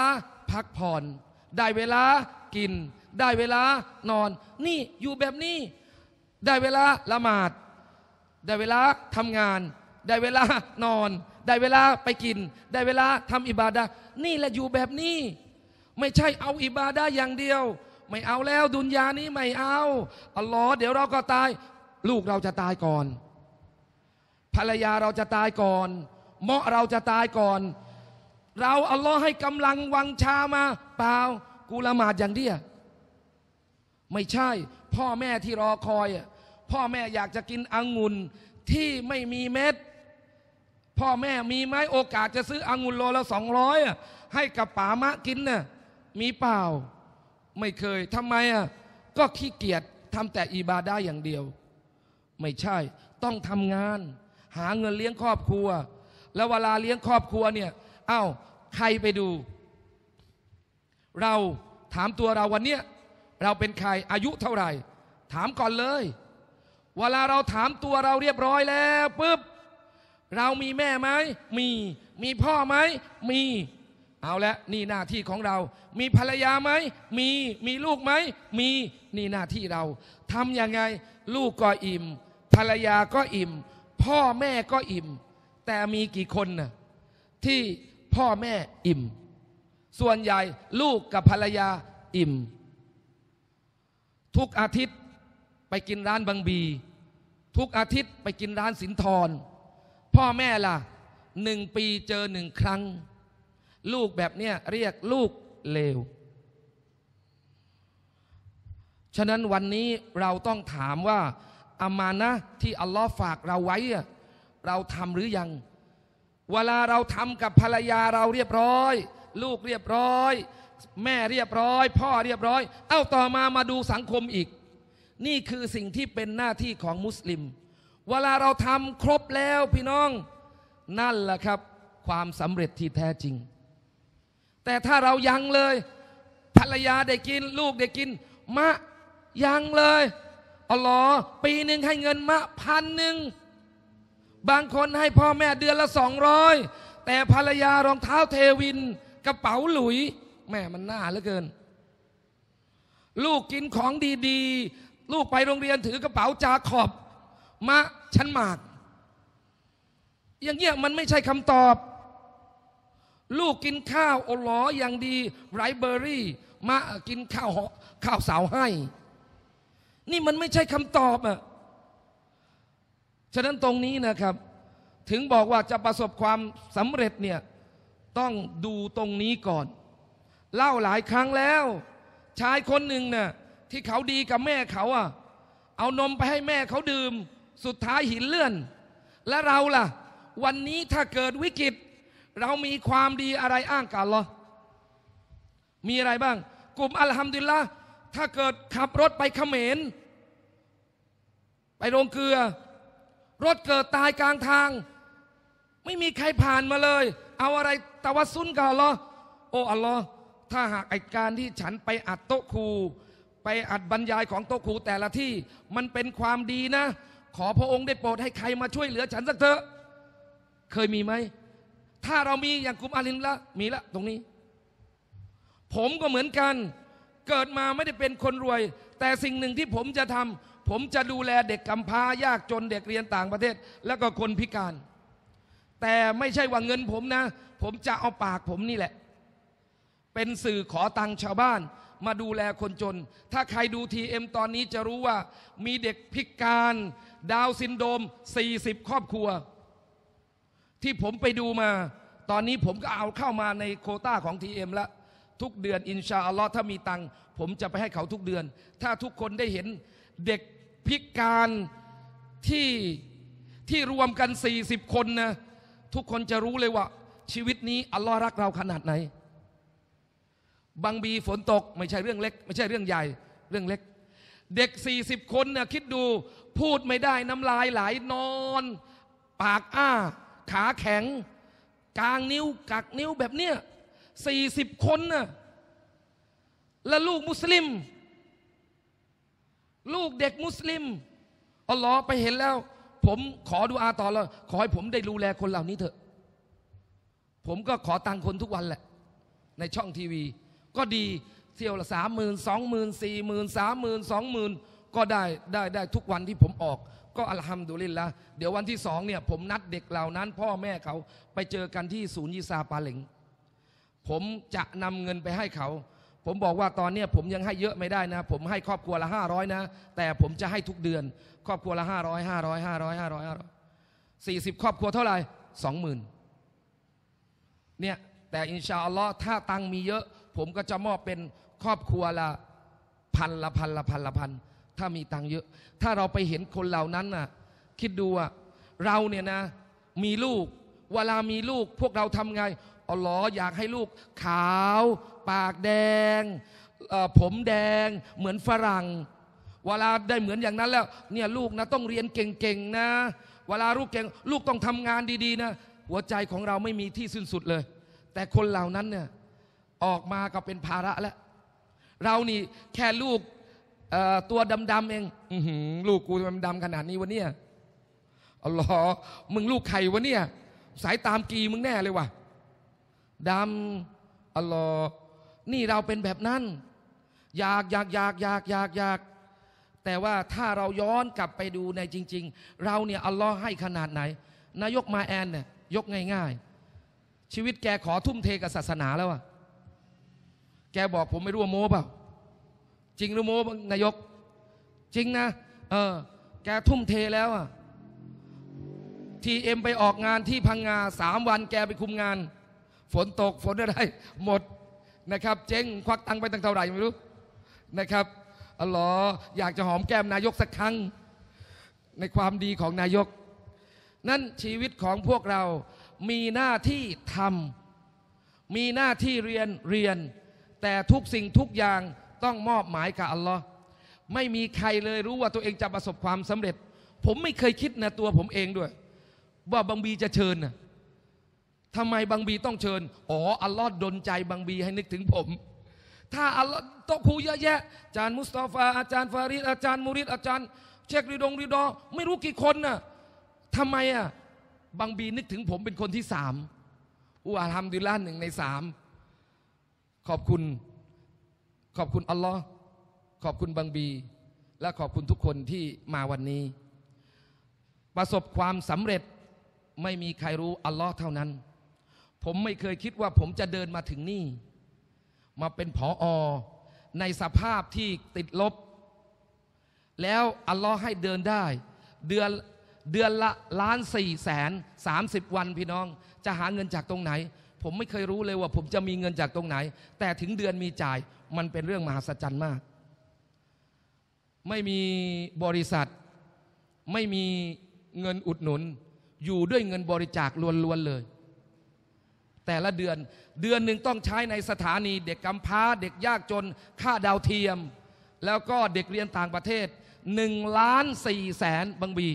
พักผ่อน ได้เวลากิน ได้เวลานอน นี่อยู่แบบนี้ ได้เวลาละหมาดได้เวลาทำงาน ได้เวลานอน ได้เวลาไปกิน ได้เวลาทำอิบาดะนี่แหละอยู่แบบนี้ ไม่ใช่เอาอิบาดะอย่างเดียวไม่เอาแล้วดุนยานี้ไม่เอาอัลลอฮ์เดี๋ยวเราก็ตาย ลูกเราจะตายก่อนภรรยาเราจะตายก่อนเมาะเราจะตายก่อน เราอัลลอฮ์ให้กำลังวังชามา เปล่ากูละหมาดอย่างเดียวไม่ใช่พ่อแม่ที่รอคอยพ่อแม่อยากจะกินองุ่นที่ไม่มีเม็ดพ่อแม่มีไหมโอกาสจะซื้ออังุ่นโลละสองร้อยให้กับป๋ามะกินน่ะมีเปล่าไม่เคยทำไมอ่ะ ก็ขี้เกียจทำแต่อิบาดาอย่างเดียว ไม่ใช่ ต้องทำงาน หาเงินเลี้ยงครอบครัว แล้วเวลาเลี้ยงครอบครัวเนี่ยอา้าวใครไปดู เราถามตัวเราวันเนี้ย เราเป็นใครอายุเท่าไหร่ ถามก่อนเลย เวลาเราถามตัวเราเรียบร้อยแล้วปุ๊บ เรามีแม่ไหม มี มีพ่อไหม มีเอาละนี่หน้าที่ของเรา มีภรรยาไหมมี มีลูกไหมมีนี่หน้าที่เราทำยังไงลูกก็อิ่ม ภรรยาก็อิ่ม พ่อแม่ก็อิ่ม แต่มีกี่คนน่ะที่พ่อแม่อิ่ม ส่วนใหญ่ลูกกับภรรยาอิ่ม ทุกอาทิตย์ไปกินร้านบางบี ทุกอาทิตย์ไปกินร้านสินทร พ่อแม่ล่ะหนึ่งปีเจอหนึ่งครั้งลูกแบบเนี้ยเรียกลูกเลว ฉะนั้นวันนี้เราต้องถามว่าอามานะที่อัลลอฮ์ฝากเราไว้เราทำหรือยัง เวลาเราทำกับภรรยาเราเรียบร้อย ลูกเรียบร้อย แม่เรียบร้อย พ่อเรียบร้อย เอ้าต่อมามาดูสังคมอีก นี่คือสิ่งที่เป็นหน้าที่ของมุสลิม เวลาเราทำครบแล้วพี่น้องนั่นแหละครับ ความสำเร็จที่แท้จริงแต่ถ้าเรายังเลยภรรยาได้กินลูกได้กิน มะยังเลยอ๋อปีหนึ่งให้เงินมะพันหนึ่งบางคนให้พ่อแม่เดือนละสองร้อยแต่ภรรยารองเท้าเทวิน กระเป๋าหลุย แม่มันน่าเหลือเกิน ลูกกินของดีๆ ลูกไปโรงเรียนถือกระเป๋าจาขอบ มะชั้นหมากอย่างเงี้ยมันไม่ใช่คำตอบลูกกินข้าวอลออย่างดี ไรเบอรี่ มากินข้าวข้าวสาวให้ นี่มันไม่ใช่คำตอบอะฉะนั้นตรงนี้นะครับ ถึงบอกว่าจะประสบความสำเร็จเนี่ยต้องดูตรงนี้ก่อน เล่าหลายครั้งแล้ว ชายคนหนึ่งนะ่ะที่เขาดีกับแม่เขาอะเอานมไปให้แม่เขาดื่ม สุดท้ายหินเลื่อน และเราล่ะ วันนี้ถ้าเกิดวิกฤตเรามีความดีอะไรอ้างกันหรอมีอะไรบ้าง กลุ่มอัลฮัมดุลิลละถ้าเกิดขับรถไปเขมร ไปโรงเกลือ รถเกิดตายกลางทาง ไม่มีใครผ่านมาเลย เอาอะไรตะวัสุนกันหรอโอ้ อัลลอฮ์ถ้าหากไอการที่ฉันไปอัดโต๊ะครู ไปอัดบรรยายของโต๊ะครูแต่ละที่ มันเป็นความดีนะ ขอพระองค์ได้โปรดให้ใครมาช่วยเหลือฉันสักเถอะ เคยมีไหมถ้าเรามีอย่างกลุ่มอาลินละ มีละตรงนี้ ผมก็เหมือนกัน เกิดมาไม่ได้เป็นคนรวย แต่สิ่งหนึ่งที่ผมจะทำผมจะดูแลเด็กกำพร้า ยากจนเด็กเรียนต่างประเทศ แล้วก็คนพิการ แต่ไม่ใช่ว่าเงินผมนะ ผมจะเอาปากผมนี่แหละ เป็นสื่อขอตังค์ชาวบ้าน มาดูแลคนจน ถ้าใครดูทีเอ็มตอนนี้จะรู้ว่า มีเด็กพิการ ดาวซินโดม40ครอบครัวที่ผมไปดูมา ตอนนี้ผมก็เอาเข้ามาในโคต้าของ TM แล้ว ทุกเดือนอินชาอัลลอฮ์ถ้ามีตัง ผมจะไปให้เขาทุกเดือน ถ้าทุกคนได้เห็น เด็กพิการ ที่ที่รวมกัน 40 คนนะ ทุกคนจะรู้เลยว่า ชีวิตนี้ อัลลอฮ์รักเราขนาดไหน บางบีฝนตกไม่ใช่เรื่องเล็ก ไม่ใช่เรื่องใหญ่เรื่องเล็ก เด็ก 40 คนนะคิดดูพูดไม่ได้น้ำลายไหลนอน ปากอ้าขาแข็ง กลางนิ้วกักนิ้วแบบเนี้ยสี่สิบคนนะ่ะและลูกมุสลิม ลูกเด็กมุสลิมอัลลอฮ์ไปเห็นแล้ว ผมขอดูอาต่อแล้ว ขอให้ผมได้ดูแลคนเหล่านี้เถอะ ผมก็ขอตังคนทุกวันแหละ ในช่องทีวีก็ดีเที่ยวละสามหมื่นสองหมื่นสี่หมื่นสามหมื่นสองหมื่นก็ได้ได้ได้ทุกวันที่ผมออกก็อัลฮัมดุลิลละเดี๋ยววันที่สองเนี่ย ผมนัดเด็กเหล่านั้นพ่อแม่เขาไปเจอกันที่ศูนย์ยีซาปาเหลงผมจะนำเงินไปให้เขา ผมบอกว่าตอนเนี้ผมยังให้เยอะไม่ได้นะ ผมให้ครอบครัวละห้าร้อยนะ แต่ผมจะให้ทุกเดือน ครอบครัวละห้าร้อยห้าร้อยห้าร้อยห้าร้อยห้าร้อยสี่สิบครอบครัวเท่าไหร่สองหมื่นเนี่ย แต่อินชาอัลลอฮ์ถ้าตังมีเยอะ ผมก็จะมอบเป็นครอบครัวละพันละพันละพันละพันถ้ามีตังเยอะ ถ้าเราไปเห็นคนเหล่านั้นน่ะ คิดดูว่าเราเนี่ยนะ มีลูก เวลามีลูก พวกเราทำไงอ๋อหรออยากให้ลูกขาวปากแดง ผมแดง เหมือนฝรั่ง เวลาได้เหมือนอย่างนั้นแล้ว เนี่ยลูกนะต้องเรียนเก่งๆนะ เวลาลูกเก่ง ลูกต้องทำงานดีๆนะ หัวใจของเราไม่มีที่สิ้นสุดเลย แต่คนเหล่านั้นเนี่ยออกมาก็เป็นภาระแล้ว เรานี่แค่ลูกตัวดำ ๆ เองอลูกกูทำไมดำขนาดนี้วะเนี่ยอัลอมึงลูกใครวะเนี่ย สายตามกีมึงแน่เลยวะ ดำอัลอนี่เราเป็นแบบนั้นอยากอยากอยากอยากอยากอยาก แต่ว่าถ้าเราย้อนกลับไปดูในจริง ๆ เราเนี่ยอัลลอฮ์ให้ขนาดไหน นายกมาแอนเนี่ยยกง่ายๆ ชีวิตแกขอทุ่มเทกับศาสนาแล้วอะแกบอกผมไม่รู้ว่าโม้เปล่าจริงหรือโมนายก จริงนะ เออแกทุ่มเทแล้วอะทีเอ็ม ไปออกงานที่พังงาสามวันแกไปคุมงาน ฝนตกฝนอะไร หมดนะครับ เจ๊งควักตังไปตั้งเท่าไหร่ไม่รู้นะครับอ๋ออยากจะหอมแก้มนายกสักครั้งในความดีของนายก นั่นชีวิตของพวกเรามีหน้าที่ทำมีหน้าที่เรียนเรียน แต่ทุกสิ่งทุกอย่างต้องมอบหมายกับ อัลลอฮ์ไม่มีใครเลยรู้ว่าตัวเองจะประสบความสำเร็จ ผมไม่เคยคิดนะตัวผมเองด้วย ว่าบางบีจะเชิญนะทำไมบางบีต้องเชิญอ๋ออัลลอฮ์ดนใจบางบีให้นึกถึงผม ถ้าอัลลอฮ์ตกครูเยอะแยะอาจารย์มุสตาฟาอาจารย์ฟาริดอาจารย์มูริดอาจารย์ เชคริดงริดอไม่รู้กี่คนนะ่ะทำไมอ่ะบางบีนึกถึงผมเป็นคนที่สามอุอาธรรมดิล่าหนึ่งในสามขอบคุณขอบคุณอัลลอฮ์ขอบคุณบังบี และขอบคุณทุกคนที่มาวันนี้ ประสบความสำเร็จไม่มีใครรู้อัลลอฮ์เท่านั้น ผมไม่เคยคิดว่าผมจะเดินมาถึงนี่ มาเป็นผออในสภาพที่ติดลบ แล้วอัลลอฮ์ให้เดินได้ เดือน เดือนละล้านสี่แสนสามสิบวันพี่น้อง จะหาเงินจากตรงไหน ผมไม่เคยรู้เลยว่าผมจะมีเงินจากตรงไหน แต่ถึงเดือนมีจ่ายมันเป็นเรื่องมหัศจรรย์มาก ไม่มีบริษัท ไม่มีเงินอุดหนุน อยู่ด้วยเงินบริจาคล้วน ๆ เลย แต่ละเดือน เดือนหนึ่งต้องใช้ในสถานี เด็กกำพร้า เด็กยากจน ค่าดาวเทียม แล้วก็เด็กเรียนต่างประเทศ หนึ่งล้านสี่แสนบางบี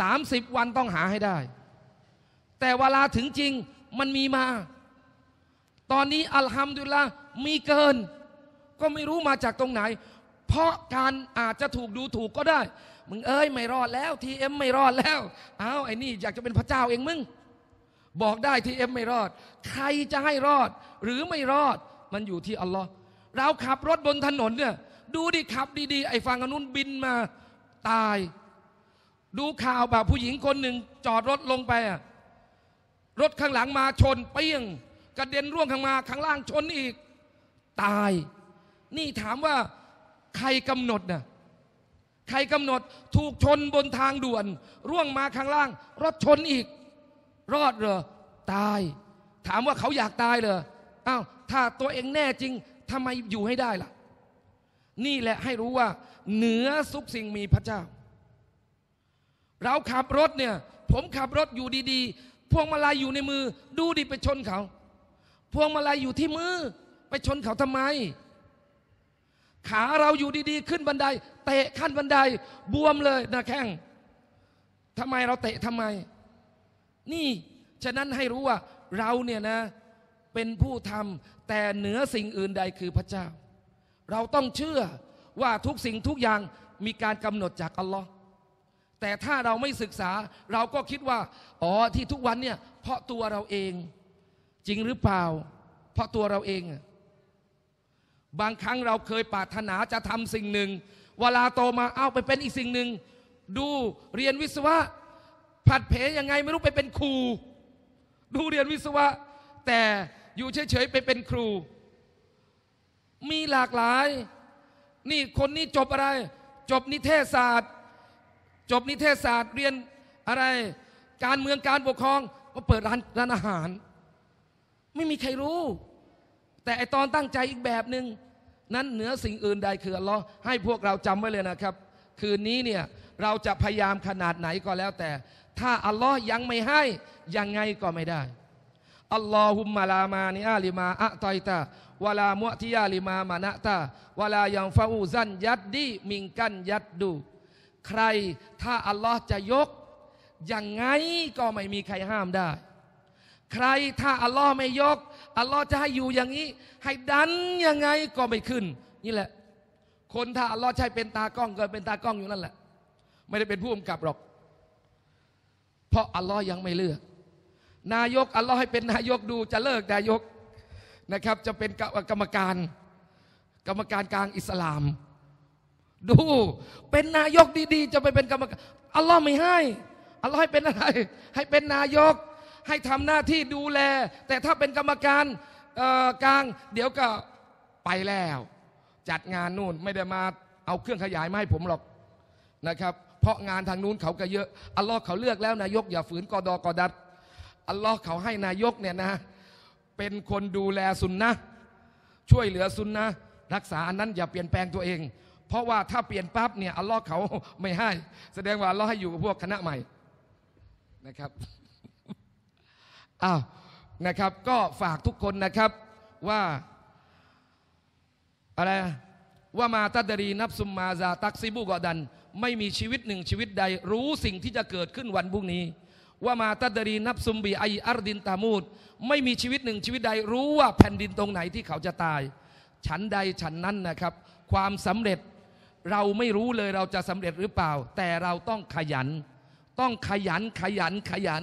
สามสิบวันต้องหาให้ได้ แต่เวลาถึงจริงมันมีมาตอนนี้อัลฮัมดุลละมีเกิน ก็ไม่รู้มาจากตรงไหน เพราะการอาจจะถูกดูถูกก็ได้ มึงเอ้ย ไม่รอดแล้วทีเอ็มไม่รอดแล้วอ้าวไอ้นี่อยากจะเป็นพระเจ้าเองมึง บอกได้ทีเอ็มไม่รอด ใครจะให้รอด หรือไม่รอดมันอยู่ที่อัลลอฮ์เราขับรถบนถนนเนี่ย ดูดิขับดีๆ ไอ้ฟังอนุนบินมา ตาย ดูข่าวแบบผู้หญิงคนหนึ่งจอดรถลงไปอะรถข้างหลังมาชนเปี้ยงกระเด็นร่วงข้างมาข้างล่างชนอีก ตาย นี่ถามว่าใครกำหนดนะใครกำหนดถูกชนบนทางด่วน ร่วงมาข้างล่าง รถชนอีก รอดเหรอ ตาย ถามว่าเขาอยากตายเหรออ้าวถ้าตัวเองแน่จริงทำไมอยู่ให้ได้ล่ะ นี่แหละให้รู้ว่า เหนือสุขสิ่งมีพระเจ้า เราขับรถเนี่ย ผมขับรถอยู่ดี ๆ พวงมาลัยอยู่ในมือ ดูดิไปชนเขาพวงมาลัยอยู่ที่มือไปชนเขาทำไม ขาเราอยู่ดี ๆ ขึ้นบันได เตะขั้นบันไดบวมเลยนะแข้งทำไมเราเตะทำไม นี่ฉะนั้นให้รู้ว่าเราเนี่ยนะเป็นผู้ทำแต่เหนือสิ่งอื่นใดคือพระเจ้า เราต้องเชื่อว่าทุกสิ่งทุกอย่างมีการกำหนดจากอัลลอฮ์แต่ถ้าเราไม่ศึกษาเราก็คิดว่า อ๋อที่ทุกวันเนี่ยเพราะตัวเราเองจริงหรือเปล่า เพราะตัวเราเอง บางครั้งเราเคยปรารถนาจะทำสิ่งหนึ่ง เวลาโตมาเอาไปเป็นอีกสิ่งหนึ่ง ดูเรียนวิศวะ ผัดเผยยังไงไม่รู้ไปเป็นครู ดูเรียนวิศวะ แต่อยู่เฉยๆ ไปเป็นครู มีหลากหลาย นี่คนนี้จบอะไร จบนิเทศศาสตร์ จบนิเทศศาสตร์เรียนอะไร การเมืองการปกครองก็เปิดร้านร้านอาหารไม่มีใครรู้ แต่ไอตอนตั้งใจอีกแบบหนึง่งนั้นเหนือสิ่งอื่นใดคืออัลลอฮ์ให้พวกเราจำไว้เลยนะครับ คืนนี้เนี่ย เราจะพยายามขนาดไหนก็แล้วแต่ ถ้าอัลลอฮ์ยังไม่ให้ ยังไงก็ไม่ได้อัลลอฮุมมาลามานิอาลิมาอะตอยตาวลามุทิยาลิมามานะตาวลายังฟาอูซันยัดดี มิงกันยัดดู ใครถ้าอัลลอฮ์จะยกยังไงก็ไม่มีใครห้ามได้ใครถ้าอัลลอฮ์ไม่ยกอัลลอฮ์จะให้อยู่อย่างนี้ ให้ดันยังไงก็ไม่ขึ้น นี่แหละ คนถ้าอัลลอฮ์ใช้เป็นตากล้องก็เป็นตากล้องอยู่นั่นแหละ ไม่ได้เป็นผู้กำกับหรอก เพราะอัลลอฮ์ยังไม่เลือก นายกอัลลอฮ์ให้ เป็นนายกดู จะเลิกนายกนะครับ จะเป็นกรรมการ กรรมการกลางอิสลาม ดูเป็นนายกดีๆ จะไปเป็นกรรมการอัลลอฮ์ไม่ให้อัลลอฮ์ให้เป็นอะไรให้เป็นนายกให้ทำหน้าที่ดูแล แต่ถ้าเป็นกรรมการกลาง เดี๋ยวก็ไปแล้วจัดงานนู่นไม่ได้มาเอาเครื่องขยายมาให้ผมหรอกนะครับ เพราะงานทางนู้นเขาก็เยอะอัลลอฮ์เขาเลือกแล้วนายกอย่าฝืนกอดอกอดัดอัลลอฮ์เขาให้นายกเนี่ยนะเป็นคนดูแลสุนนะช่วยเหลือสุนนะรักษาอันนั้นอย่าเปลี่ยนแปลงตัวเอง เพราะว่าถ้าเปลี่ยนปั๊บเนี่ยอัลลอฮ์เขาไม่ให้ แสดงว่าอัลลอฮ์ให้อยู่กับพวกคณะใหม่นะครับอ้าวนะครับก็ฝากทุกคนนะครับว่าอะไรว่ามาตัดรีนับซุมมาซาตักซิบุกอดัน ไม่มีชีวิตหนึ่งชีวิตใดรู้สิ่งที่จะเกิดขึ้นวันพรุ่งนี้ ว่ามาตัดรีนับซุมบีไออาร์ดินตามูด ไม่มีชีวิตหนึ่งชีวิตใด รู้ว่าแผ่นดินตรงไหนที่เขาจะตาย ฉันใดฉันนั้นนะครับ ความสำเร็จเราไม่รู้เลยเราจะสำเร็จหรือเปล่า แต่เราต้องขยัน ต้องขยันขยันขยัน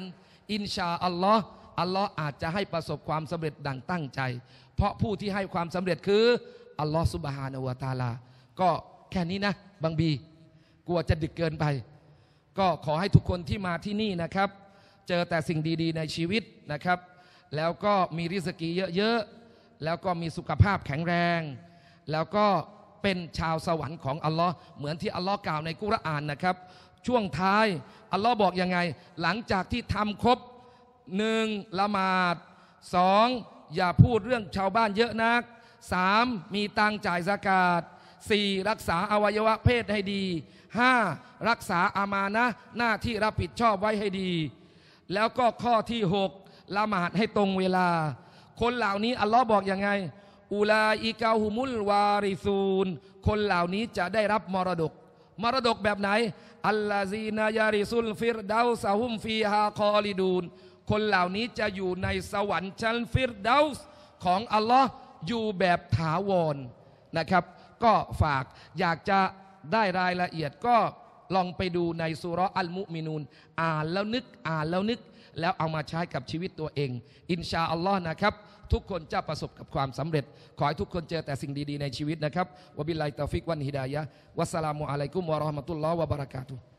อินชาอัลลอฮ์อัลลอฮ์อาจจะให้ประสบความสำเร็จดังตั้งใจ เพราะผู้ที่ให้ความสำเร็จคืออัลลอฮ์สุบฮานอวตาลาก็แค่นี้นะบางบีกลัวจะดึกเกินไป ก็ขอให้ทุกคนที่มาที่นี่นะครับ เจอแต่สิ่งดีๆในชีวิตนะครับ แล้วก็มีริสกีเยอะๆ แล้วก็มีสุขภาพแข็งแรง แล้วก็เป็นชาวสวรรค์ของอัลลอฮ์เหมือนที่อัลลอฮ์กล่าวในกุรอานนะครับ ช่วงท้าย อัลลอฮ์บอกยังไงหลังจากที่ทำครบหนึ่งละหมาดสอง อย่าพูดเรื่องชาวบ้านเยอะนักสามมีตังจ่ายสากาศ สี่ รักษาอวัยวะเพศให้ดีห้ารักษาอามานะหน้าที่รับผิดชอบไว้ให้ดี แล้วก็ข้อที่หกละหมาดให้ตรงเวลา คนเหล่านี้ อัลลอฮ์บอกอยังไงอุลาอิกาหุมุลวาริซูน คนเหล่านี้จะได้รับมรดก มรดกแบบไหน อัลลาซีนายาริซุลฟิรดาวซาฮุมฟีฮาคอลิดูนคนเหล่านี้จะอยู่ในสวรรค์ชั้นฟิรดาสของอัลลอฮ์อยู่แบบถาวรนะครับ ก็ฝากอยากจะได้รายละเอียดก็ลองไปดูในสุรอัลมุมินูน อ่านแล้วนึกอ่านแล้วนึกแล้วเอามาใช้กับชีวิตตัวเอง อินชาอัลลอฮ์นะครับ ทุกคนจะประสบกับความสำเร็จ ขอให้ทุกคนเจอแต่สิ่งดีๆในชีวิตนะครับวบิลไลตอฟิกวันฮิดายะวัสสลามุอะลัยกุมวะราะห์มะตุลลอฮ์วะบะเราะกาตุฮ์